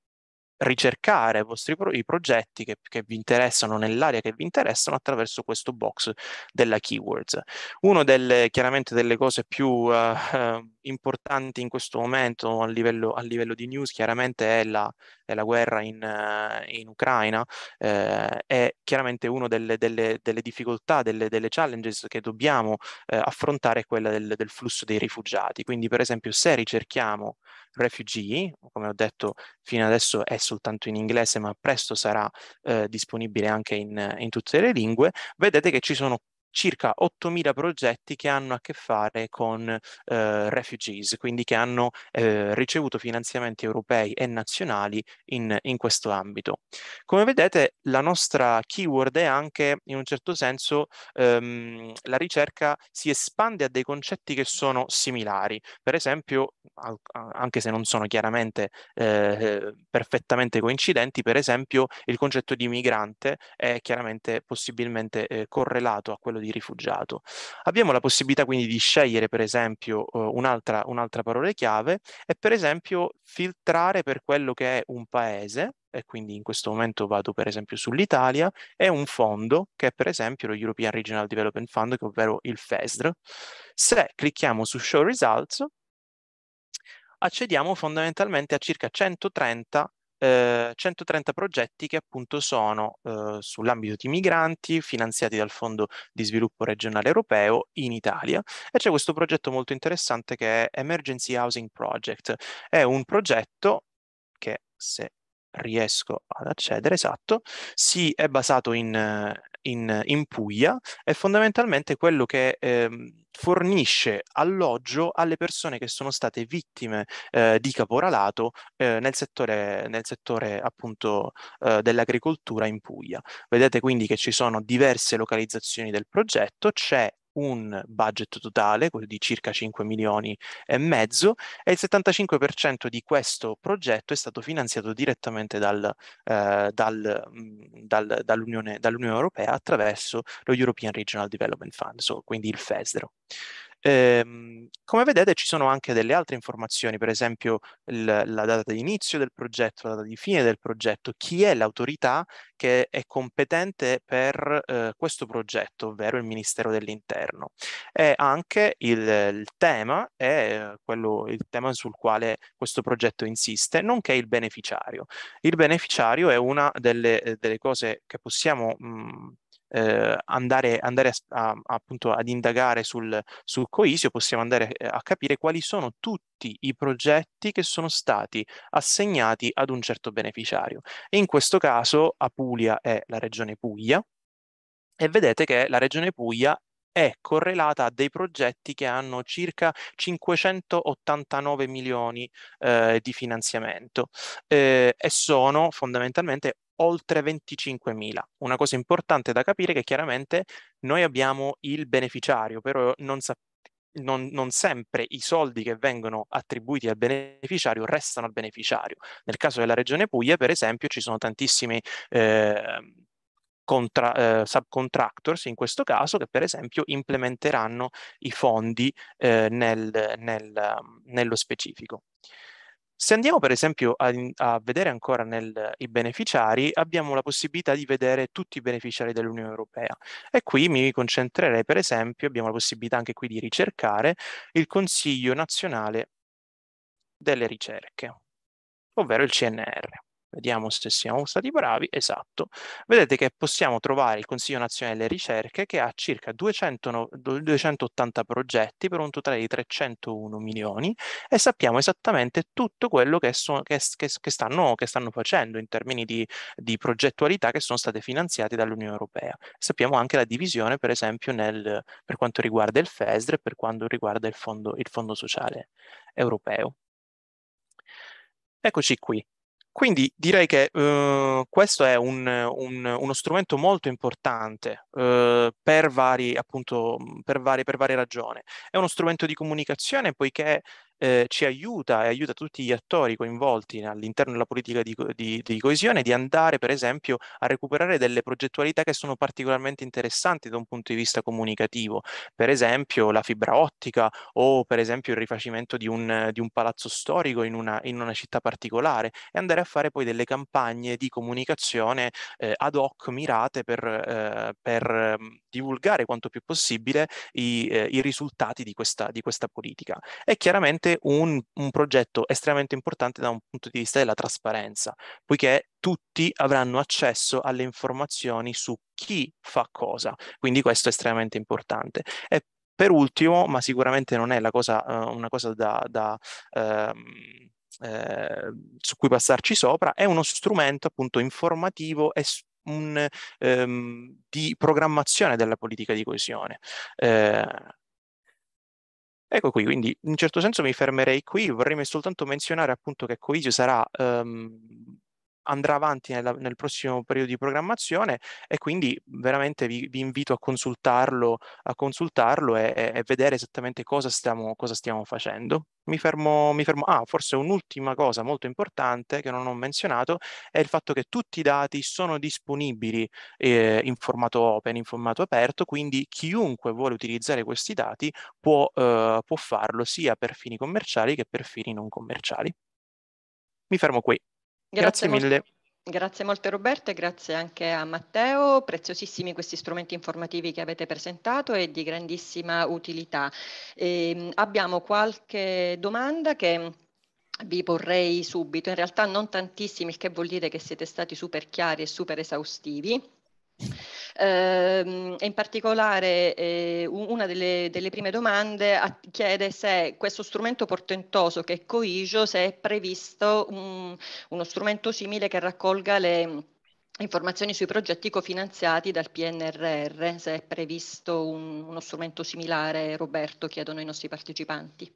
ricercare pro- i progetti che, che, vi interessano nell'area che vi interessano attraverso questo box della keywords. Una delle, chiaramente delle cose più... Uh, uh, importanti in questo momento a livello, a livello di news chiaramente è la, è la guerra in, eh, in Ucraina, eh, è chiaramente una delle, delle, delle, difficoltà, delle, delle, challenges che dobbiamo eh, affrontare è quella del, del, flusso dei rifugiati. Quindi per esempio se ricerchiamo refugee, come ho detto fino adesso è soltanto in inglese ma presto sarà eh, disponibile anche in, in tutte le lingue, vedete che ci sono circa 8.000 progetti che hanno a che fare con eh, refugees, quindi che hanno eh, ricevuto finanziamenti europei e nazionali in, in, questo ambito. Come vedete la nostra keyword è anche in un certo senso ehm, la ricerca si espande a dei concetti che sono similari, per esempio anche se non sono chiaramente eh, perfettamente coincidenti, per esempio il concetto di migrante è chiaramente possibilmente eh, correlato a quello di rifugiato. Abbiamo la possibilità quindi di scegliere per esempio eh, un'altra, un'altra parola chiave e per esempio filtrare per quello che è un paese e quindi in questo momento vado per esempio sull'Italia, e un fondo che è per esempio lo European Regional Development Fund, ovvero il FESR. Se clicchiamo su Show Results, accediamo fondamentalmente a circa 130 eh, 130 progetti che appunto sono eh, sull'ambito di migranti finanziati dal Fondo di Sviluppo Regionale Europeo in Italia e c'è questo progetto molto interessante che è Emergency Housing Project. È un progetto che se riesco ad accedere, esatto, si è basato in, in, in Puglia, e fondamentalmente quello che eh, fornisce alloggio alle persone che sono state vittime eh, di caporalato eh, nel, settore, nel settore appunto eh, dell'agricoltura in Puglia. Vedete quindi che ci sono diverse localizzazioni del progetto, c'è un budget totale di circa 5 milioni e mezzo e il 75% di questo progetto è stato finanziato direttamente dal, eh, dal, mm, dal, dall'Unione, dall'Unione Europea attraverso lo European Regional Development Fund, so, quindi il FESDERO. Ehm, come vedete ci sono anche delle altre informazioni, per esempio il, la data di inizio del progetto, la data di fine del progetto, chi è l'autorità che è competente per eh, questo progetto, ovvero il Ministero dell'Interno. E anche il, il tema è eh, quello, il tema sul quale questo progetto insiste, nonché il beneficiario. Il beneficiario è una delle, delle cose che possiamo mh, mm, eh, andare, andare a, a, appunto ad indagare sul, sul Coisio, possiamo andare eh, a capire quali sono tutti i progetti che sono stati assegnati ad un certo beneficiario. E in questo caso Apulia è la regione Puglia, e vedete che la regione Puglia è correlata a dei progetti che hanno circa 589 milioni eh, di finanziamento eh, e sono fondamentalmente oltre 25.000. Una cosa importante da capire è che chiaramente noi abbiamo il beneficiario, però non, sa- non, non sempre i soldi che vengono attribuiti al beneficiario restano al beneficiario. Nel caso della Regione Puglia, per esempio, ci sono tantissimi eh, contra- eh, subcontractors in questo caso che per esempio implementeranno i fondi eh, nel, nel, nello specifico. Se andiamo per esempio a, a vedere ancora nel, i beneficiari, abbiamo la possibilità di vedere tutti i beneficiari dell'Unione Europea e qui mi concentrerei per esempio, abbiamo la possibilità anche qui di ricercare il Consiglio Nazionale delle Ricerche, ovvero il CNR. Vediamo se siamo stati bravi, esatto. Vedete che possiamo trovare il Consiglio Nazionale delle Ricerche che ha circa 200, 280 progetti per un totale di 301 milioni e sappiamo esattamente tutto quello che, so, che, che, che stanno, stanno, facendo in termini di, di, progettualità che sono state finanziate dall'Unione Europea. Sappiamo anche la divisione per esempio nel, per quanto riguarda il FESR e per quanto riguarda il fondo, il fondo Sociale Europeo. Eccoci qui. Quindi direi che eh, questo è un, un, uno strumento molto importante eh, per, vari, appunto, per, vari, per varie ragioni. È uno strumento di comunicazione poiché eh, ci aiuta e aiuta tutti gli attori coinvolti all'interno della politica di, di, di, coesione di andare per esempio a recuperare delle progettualità che sono particolarmente interessanti da un punto di vista comunicativo, per esempio la fibra ottica o per esempio il rifacimento di un, di un palazzo storico in una, in una, città particolare e andare a fare poi delle campagne di comunicazione eh, ad hoc mirate per, eh, per, mm, divulgare quanto più possibile i, eh, i risultati di questa, di questa politica. E chiaramente un, un progetto estremamente importante da un punto di vista della trasparenza, poiché tutti avranno accesso alle informazioni su chi fa cosa, quindi questo è estremamente importante. E per ultimo, ma sicuramente non è cosa, uh, una cosa da, da uh, eh, su cui passarci sopra, è uno strumento appunto informativo e un, um, di programmazione della politica di coesione. Eh, Ecco qui, quindi in un certo senso mi fermerei qui, vorrei soltanto menzionare appunto che Coisio sarà um, andrà avanti nella, nel prossimo periodo di programmazione e quindi veramente vi, vi invito a consultarlo, a consultarlo e, e, vedere esattamente cosa stiamo, cosa stiamo facendo. Mi fermo, mi fermo, ah, forse un'ultima cosa molto importante che non ho menzionato è il fatto che tutti i dati sono disponibili eh, in formato open, in formato aperto, quindi chiunque vuole utilizzare questi dati può, eh, può farlo sia per fini commerciali che per fini non commerciali. Mi fermo qui. Grazie, mille.
Grazie molto Roberto e grazie anche a Matteo, preziosissimi questi strumenti informativi che avete presentato e di grandissima utilità. E ehm, abbiamo qualche domanda che vi porrei subito, in realtà non tantissimi, il che vuol dire che siete stati super chiari e super esaustivi. Ehm, in particolare eh, una delle, delle, prime domande chiede se questo strumento portentoso che è Coigio, se è previsto un, uno strumento simile che raccolga le mm, informazioni sui progetti cofinanziati dal PNRR, se è previsto un, uno strumento similare, Roberto, chiedono i nostri partecipanti.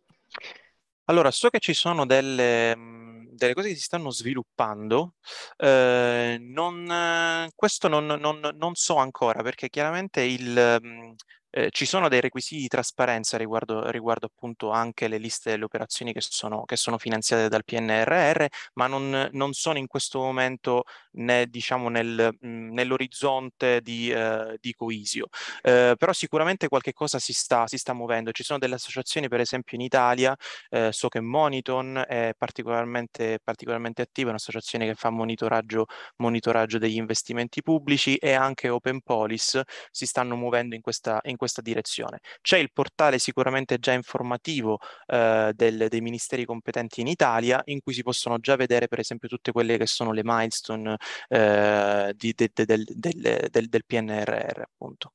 Allora, so che ci sono delle mm, delle cose che si stanno sviluppando, eh, non, eh, questo non, non, non, so ancora perché chiaramente il, mm, eh, ci sono dei requisiti di trasparenza riguardo, riguardo, appunto anche le liste delle operazioni che sono, che sono finanziate dal PNRR, ma non, non, sono in questo momento né, diciamo, nel, mhmm, nell'orizzonte di, eh, di Coisio. Eh, però sicuramente qualche cosa si sta, si sta, muovendo. Ci sono delle associazioni, per esempio in Italia, ehm, so che Moniton è particolarmente, particolarmente attiva, è un'associazione che fa monitoraggio, monitoraggio degli investimenti pubblici e anche Open Police si stanno muovendo in questa, in questa questa direzione. C'è il portale sicuramente già informativo eh, del, dei ministeri competenti in Italia in cui si possono già vedere per esempio tutte quelle che sono le milestone eh, di, de, de, del, del, del PNRR appunto.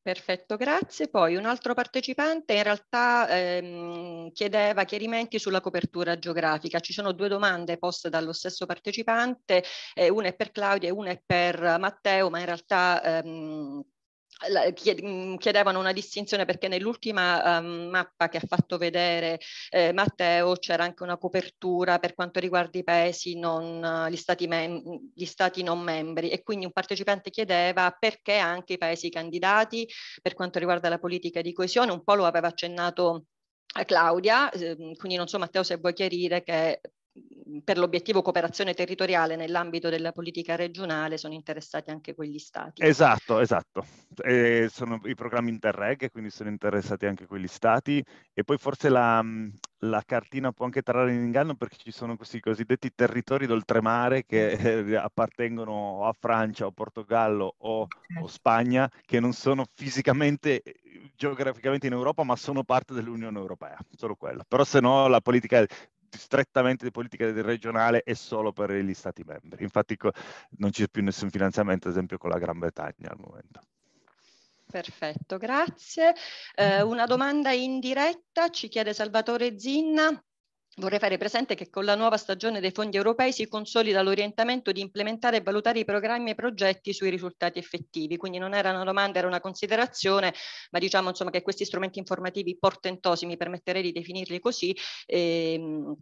Perfetto, grazie. Poi un altro partecipante in realtà ehm, chiedeva chiarimenti sulla copertura geografica. Ci sono due domande poste dallo stesso partecipante, eh, una è per Claudia e una è per Matteo, ma in realtà ehm, Mm, chiedevano una distinzione perché nell'ultima um, mappa che ha fatto vedere eh, Matteo c'era anche una copertura per quanto riguarda i paesi non, eh, gli, stati gli stati non membri e quindi un partecipante chiedeva perché anche i paesi candidati per quanto riguarda la politica di coesione, un po' lo aveva accennato eh, Claudia, ehm, quindi non so Matteo se vuoi chiarire che per l'obiettivo cooperazione territoriale nell'ambito della politica regionale sono interessati anche quegli stati.
Esatto, esatto. E sono i programmi Interreg, quindi sono interessati anche quegli stati. E poi forse la, la cartina può anche trarre in inganno perché ci sono questi cosiddetti territori d'oltremare che mm. eh, appartengono a Francia o Portogallo o, o certo. Spagna che non sono fisicamente, geograficamente in Europa, ma sono parte dell'Unione Europea, solo quella. Però se no la politica strettamente di politica regionale e solo per gli stati membri. Infatti non c'è più nessun finanziamento, ad esempio, con la Gran Bretagna al momento.
Perfetto, grazie. Eh, una domanda in diretta ci chiede Salvatore Zinna. Vorrei fare presente che con la nuova stagione dei fondi europei si consolida l'orientamento di implementare e valutare i programmi e i progetti sui risultati effettivi, quindi non era una domanda, era una considerazione, ma diciamo insomma che questi strumenti informativi portentosi, mi permetterei di definirli così, ehm,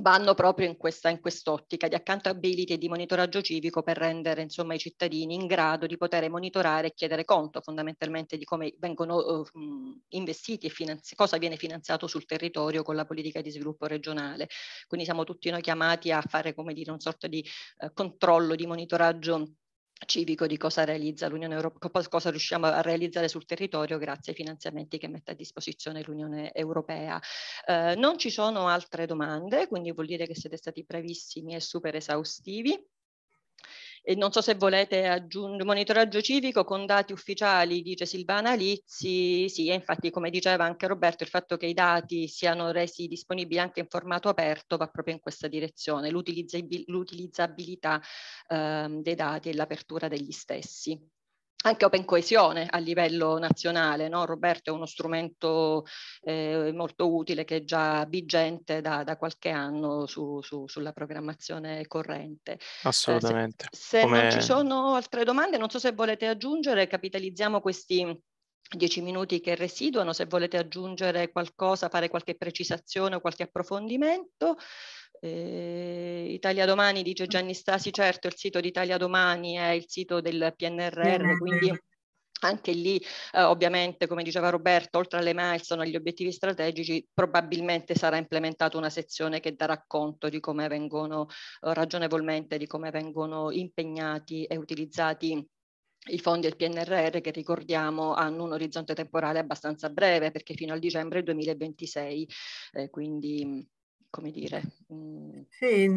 vanno proprio in questa in quest'ottica di accountability e di monitoraggio civico per rendere insomma, i cittadini in grado di poter monitorare e chiedere conto fondamentalmente di come vengono uh, investiti e finanzi- cosa viene finanziato sul territorio con la politica di sviluppo regionale. Quindi siamo tutti noi chiamati a fare come dire un sorta di uh, controllo, di monitoraggio civico di cosa realizza l'Unione Europea, cosa riusciamo a realizzare sul territorio grazie ai finanziamenti che mette a disposizione l'Unione Europea. Eh, non ci sono altre domande, quindi vuol dire che siete stati bravissimi e super esaustivi. E non so se volete aggiungere monitoraggio civico con dati ufficiali, dice Silvana Lizzi, sì, e infatti come diceva anche Roberto, il fatto che i dati siano resi disponibili anche in formato aperto va proprio in questa direzione, l'utilizzabilità ehm, dei dati e l'apertura degli stessi anche Open Coesione a livello nazionale, no? Roberto è uno strumento eh, molto utile che è già vigente da, da qualche anno su, su, sulla programmazione corrente.
Assolutamente. Eh, se, se Come... non ci
sono altre domande, non so se volete aggiungere, capitalizziamo questi dieci minuti che residuano, se volete aggiungere qualcosa, fare qualche precisazione o qualche approfondimento. Eh, Italia Domani, dice Gianni Stasi, certo il sito di Italia Domani è il sito del PNRR, quindi anche lì eh, ovviamente, come diceva Roberto, oltre alle milestone, agli obiettivi strategici, probabilmente sarà implementata una sezione che darà conto di come vengono eh, ragionevolmente, di come vengono impegnati e utilizzati i fondi del PNRR che ricordiamo hanno un orizzonte temporale abbastanza breve perché fino al dicembre 2026, eh, quindi come dire.
Mm. Sì,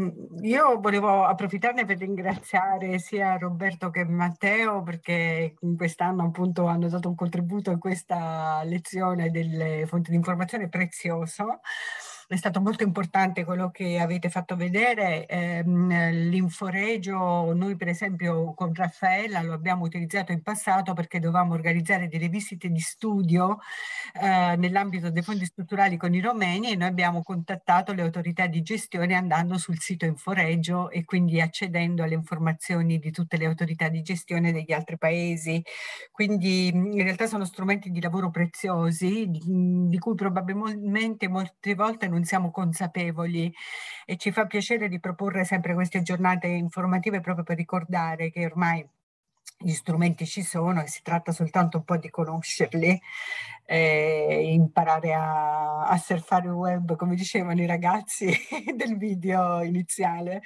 io volevo approfittarne per ringraziare sia Roberto che Matteo perché quest'anno appunto hanno dato un contributo in questa lezione delle fonti di informazione prezioso è stato molto importante quello che avete fatto vedere, ehm, l'inforegio, noi per esempio con Raffaella lo abbiamo utilizzato in passato perché dovevamo organizzare delle visite di studio eh, nell'ambito dei fondi strutturali con i romeni e noi abbiamo contattato le autorità di gestione andando sul sito inforegio e quindi accedendo alle informazioni di tutte le autorità di gestione degli altri paesi. Quindi in realtà sono strumenti di lavoro preziosi di, di cui probabilmente molte volte non non siamo consapevoli e ci fa piacere di proporre sempre queste giornate informative proprio per ricordare che ormai gli strumenti ci sono e si tratta soltanto un po' di conoscerli eh, imparare a, a surfare il web, come dicevano i ragazzi del video iniziale.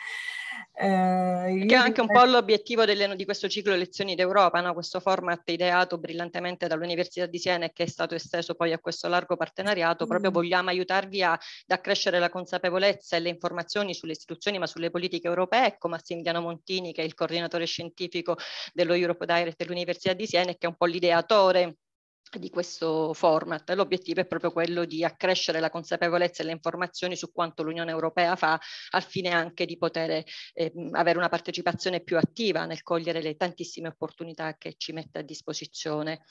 Eh,
che è anche un po' l'obiettivo delle, di questo ciclo Lezioni d'Europa, no? questo format ideato brillantemente dall'Università di Siena e che è stato esteso poi a questo largo partenariato, mm. proprio vogliamo aiutarvi a, ad accrescere la consapevolezza e le informazioni sulle istituzioni ma sulle politiche europee, come ecco Massimiliano Montini che è il coordinatore scientifico dello Europe Direct dell'Università di Siena e che è un po' l'ideatore di questo format. L'obiettivo è proprio quello di accrescere la consapevolezza e le informazioni su quanto l'Unione Europea fa al fine anche di poter eh, avere una partecipazione più attiva nel cogliere le tantissime opportunità che ci mette a disposizione.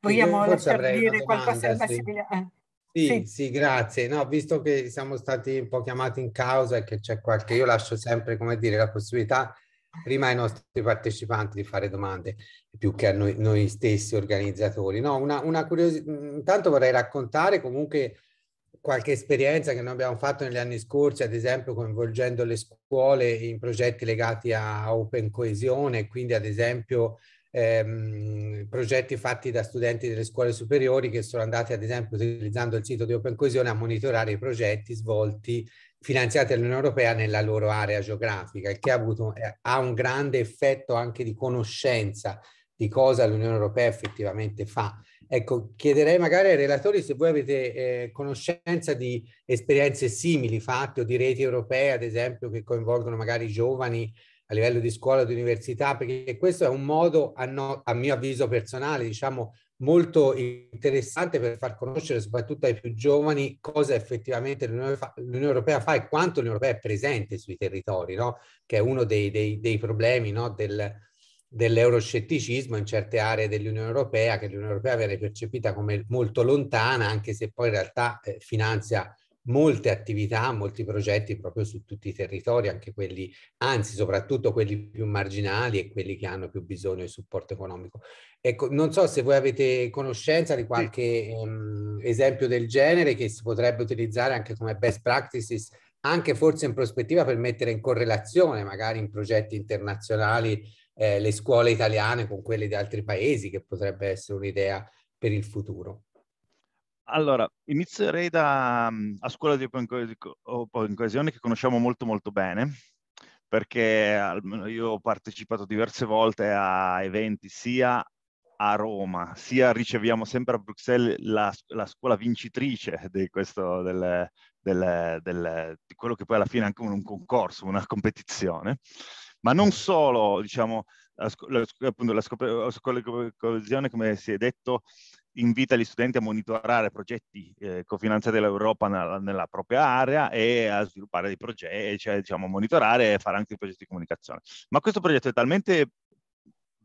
Vogliamo dire qualcosa alla sì. Eh. Sì, sì. sì, grazie. No, visto che siamo stati un po' chiamati in causa e che c'è qualche, io lascio sempre, come dire, la possibilità prima ai nostri partecipanti di fare domande più che a noi, noi stessi organizzatori. No, una, una curiosità, intanto vorrei raccontare comunque qualche esperienza che noi abbiamo fatto negli anni scorsi, ad esempio coinvolgendo le scuole in progetti legati a Open Coesione, quindi ad esempio ehm, progetti fatti da studenti delle scuole superiori che sono andati ad esempio utilizzando il sito di Open Coesione a monitorare i progetti svolti finanziati dall'Unione Europea nella loro area geografica, che ha, avuto, eh, ha un grande effetto anche di conoscenza di cosa l'Unione Europea effettivamente fa. Ecco, chiederei magari ai relatori se voi avete eh, conoscenza di esperienze simili fatte o di reti europee, ad esempio, che coinvolgono magari i giovani a livello di scuola, di università, perché questo è un modo, a, no, a mio avviso personale, diciamo, molto interessante per far conoscere soprattutto ai più giovani cosa effettivamente l'Unione Europea fa e quanto l'Unione Europea è presente sui territori, no? che è uno dei, dei, dei problemi no? Del, dell'euroscetticismo in certe aree dell'Unione Europea, che l'Unione Europea viene percepita come molto lontana, anche se poi in realtà eh, finanzia molte attività, molti progetti proprio su tutti i territori, anche quelli, anzi soprattutto quelli più marginali e quelli che hanno più bisogno di supporto economico. Ecco, non so se voi avete conoscenza di qualche um, esempio del genere che si potrebbe utilizzare anche come best practices, anche forse in prospettiva per mettere in correlazione magari in progetti internazionali eh, le scuole italiane con quelle di altri paesi, che potrebbe essere un'idea per il futuro.
Allora, inizierei da, mm, a scuola di open, open coesione che conosciamo molto molto bene, perché io ho partecipato diverse volte a eventi sia a Roma, sia riceviamo sempre a Bruxelles la, la scuola vincitrice di, questo, del, del, del, di quello che poi alla fine è anche un, un concorso, una competizione, ma non solo diciamo, la, appunto, la coesione, come si è detto, invita gli studenti a monitorare progetti eh, cofinanziati dall'Europa nella, nella, propria area e a sviluppare dei progetti, cioè diciamo monitorare e fare anche progetti di comunicazione. Ma questo progetto è talmente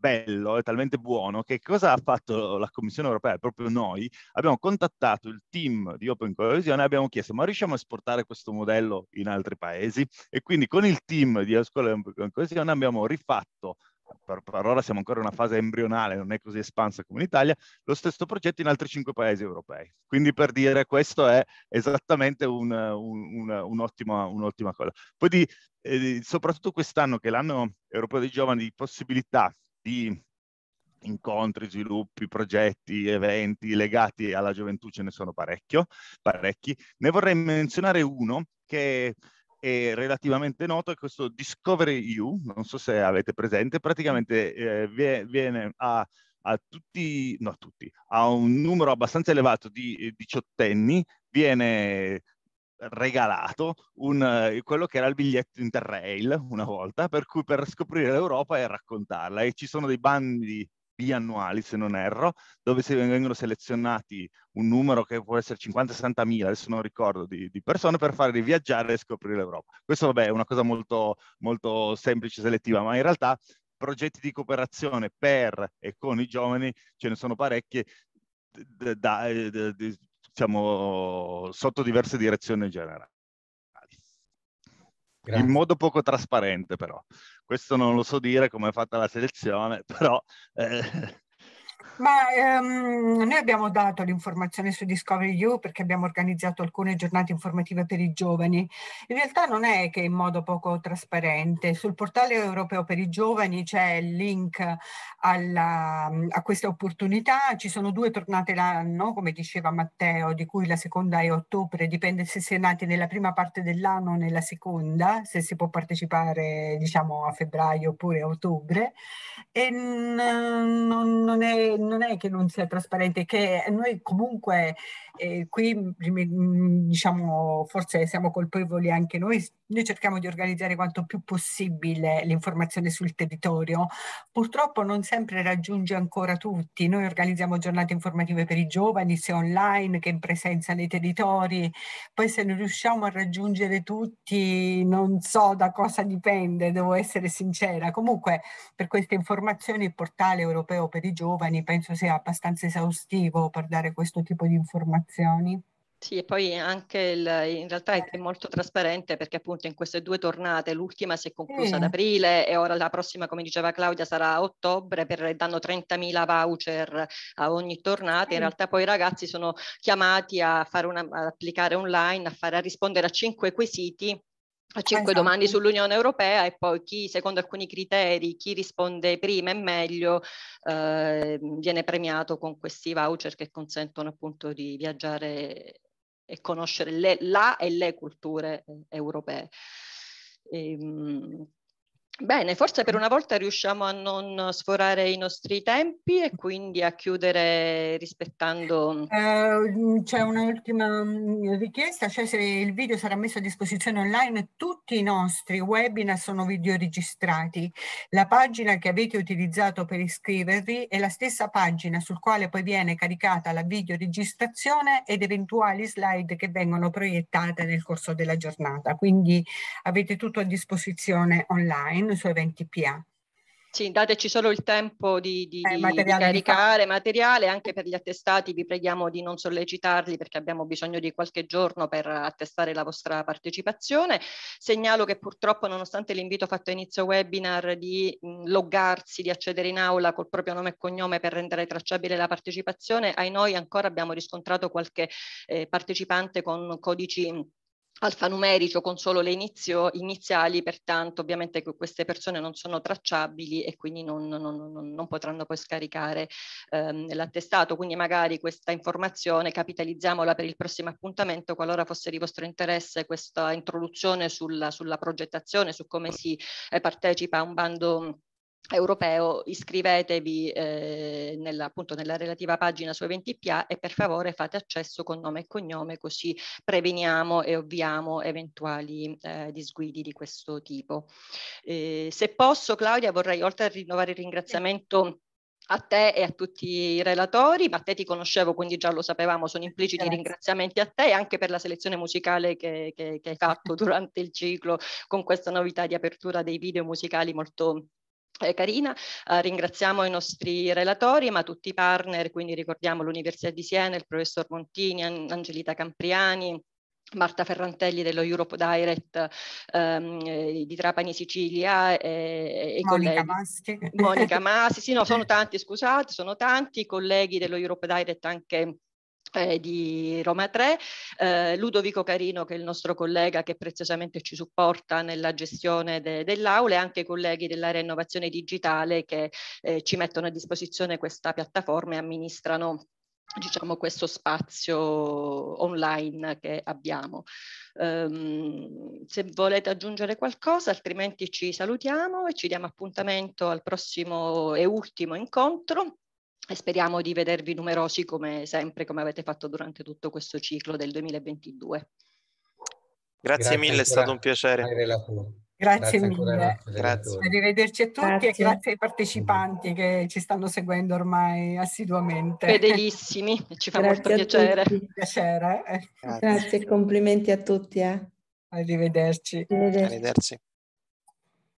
bello, è talmente buono che cosa ha fatto la Commissione europea? Proprio noi abbiamo contattato il team di Open Coesione e abbiamo chiesto ma riusciamo a esportare questo modello in altri paesi? E quindi con il team di Open Coesione abbiamo rifatto per, per ora siamo ancora in una fase embrionale, non è così espansa come in Italia, lo stesso progetto in altri cinque paesi europei. Quindi per dire questo è esattamente un, un, un'ottima, un'ottima, cosa. Poi di, eh, soprattutto quest'anno che è l'anno europeo dei giovani, di possibilità di incontri, sviluppi, progetti, eventi legati alla gioventù ce ne sono parecchio, parecchi. Ne vorrei menzionare uno che è relativamente noto è questo Discovery U, non so se avete presente, praticamente eh, viene, viene a, a, tutti, no a tutti, a un numero abbastanza elevato di eh, diciottenni, viene regalato un, quello che era il biglietto Interrail una volta, per cui per scoprire l'Europa e raccontarla. E ci sono dei bandi biannuali, se non erro, dove vengono selezionati un numero che può essere 50-60 mila, adesso non ricordo, di, di, persone per farli viaggiare e scoprire l'Europa. Questo vabbè, è una cosa molto, molto semplice, selettiva, ma in realtà progetti di cooperazione per e con i giovani ce ne sono parecchi da, da, eh, da, diciamo, sotto diverse direzioni generali. Grazie. In modo poco trasparente però. Questo non lo so dire come è fatta la selezione, però eh,
ma ehm, noi abbiamo dato l'informazione su Discovery U perché abbiamo organizzato alcune giornate informative per i giovani. In realtà non è che in modo poco trasparente. Sul portale europeo per i giovani c'è il link alla, a questa opportunità. Ci sono due tornate l'anno, come diceva Matteo, di cui la seconda è ottobre, dipende se si è nati nella prima parte dell'anno o nella seconda, se si può partecipare diciamo a febbraio oppure a ottobre. E non, non è non è che non sia trasparente, che noi comunque e qui mm, diciamo, forse siamo colpevoli anche noi. Noi cerchiamo di organizzare quanto più possibile l'informazione sul territorio. Purtroppo non sempre raggiunge ancora tutti. Noi organizziamo giornate informative per i giovani, sia online che in presenza nei territori. Poi se non riusciamo a raggiungere tutti, non so da cosa dipende, devo essere sincera. Comunque per queste informazioni il portale europeo per i giovani penso sia abbastanza esaustivo per dare questo tipo di informazioni informazioni.
Sì, e poi anche il, in realtà è molto trasparente perché appunto in queste due tornate, l'ultima si è conclusa eh. ad aprile e ora la prossima, come diceva Claudia, sarà a ottobre, per, danno 30.000 voucher a ogni tornata. In realtà poi i ragazzi sono chiamati a fare una, a applicare online, a, fare, a rispondere a cinque quesiti a cinque esatto. domande sull'Unione Europea e poi chi, secondo alcuni criteri, chi risponde prima e meglio eh, viene premiato con questi voucher che consentono appunto di viaggiare e conoscere le, la e le culture eh, europee. Ehm, Bene, forse per una volta riusciamo a non sforare i nostri tempi e quindi a chiudere rispettando...
Eh, c'è un'ultima richiesta, cioè se il video sarà messo a disposizione online, tutti i nostri webinar sono videoregistrati. La pagina che avete utilizzato per iscrivervi è la stessa pagina sul quale poi viene caricata la videoregistrazione ed eventuali slide che vengono proiettate nel corso della giornata. Quindi avete tutto a disposizione online i suoi 20 PA.
Sì, dateci solo il tempo di, di, eh, materiale di caricare di materiale, anche per gli attestati vi preghiamo di non sollecitarli perché abbiamo bisogno di qualche giorno per attestare la vostra partecipazione. Segnalo che purtroppo nonostante l'invito fatto a inizio webinar di mh, loggarsi, di accedere in aula col proprio nome e cognome per rendere tracciabile la partecipazione, ai noi ancora abbiamo riscontrato qualche eh, partecipante con codici alfanumerico con solo le inizio, iniziali, pertanto ovviamente queste persone non sono tracciabili e quindi non, non, non, non potranno poi scaricare ehm, l'attestato, quindi magari questa informazione capitalizziamola per il prossimo appuntamento, qualora fosse di vostro interesse questa introduzione sulla, sulla progettazione, su come si eh, partecipa a un bando europeo, iscrivetevi eh, nella, appunto nella relativa pagina su eventi PA e per favore fate accesso con nome e cognome così preveniamo e ovviamo eventuali eh, disguidi di questo tipo. Eh, se posso Claudia vorrei oltre a rinnovare il ringraziamento a te e a tutti i relatori, ma a te ti conoscevo quindi già lo sapevamo, sono impliciti Grazie. ringraziamenti a te e anche per la selezione musicale che, che, che hai fatto durante il ciclo con questa novità di apertura dei video musicali molto Carina, eh, ringraziamo i nostri relatori ma tutti i partner, quindi ricordiamo l'Università di Siena, il professor Montini, Angelita Campriani, Marta Ferrantelli dello Europe Direct ehm, eh, di Trapani Sicilia eh, e, e Monica Maschi. Monica Maschi, sì, no, sono tanti, scusate, sono tanti colleghi dello Europe Direct anche eh, di Roma 3, eh, Ludovico Carino che è il nostro collega che preziosamente ci supporta nella gestione de dell'aula e anche i colleghi dell'area innovazione digitale che eh, ci mettono a disposizione questa piattaforma e amministrano diciamo questo spazio online che abbiamo. Um, se volete aggiungere qualcosa altrimenti ci salutiamo e ci diamo appuntamento al prossimo e ultimo incontro e speriamo di vedervi numerosi come sempre, come avete fatto durante tutto questo ciclo del 2022.
Grazie, grazie mille, è stato un piacere. Grazie, grazie mille, grazie.
arrivederci a tutti grazie. e grazie ai partecipanti che ci stanno seguendo ormai assiduamente. Fedelissimi, ci fa molto piacere. piacere. Grazie. complimenti a tutti. Eh. Arrivederci. Arrivederci. arrivederci.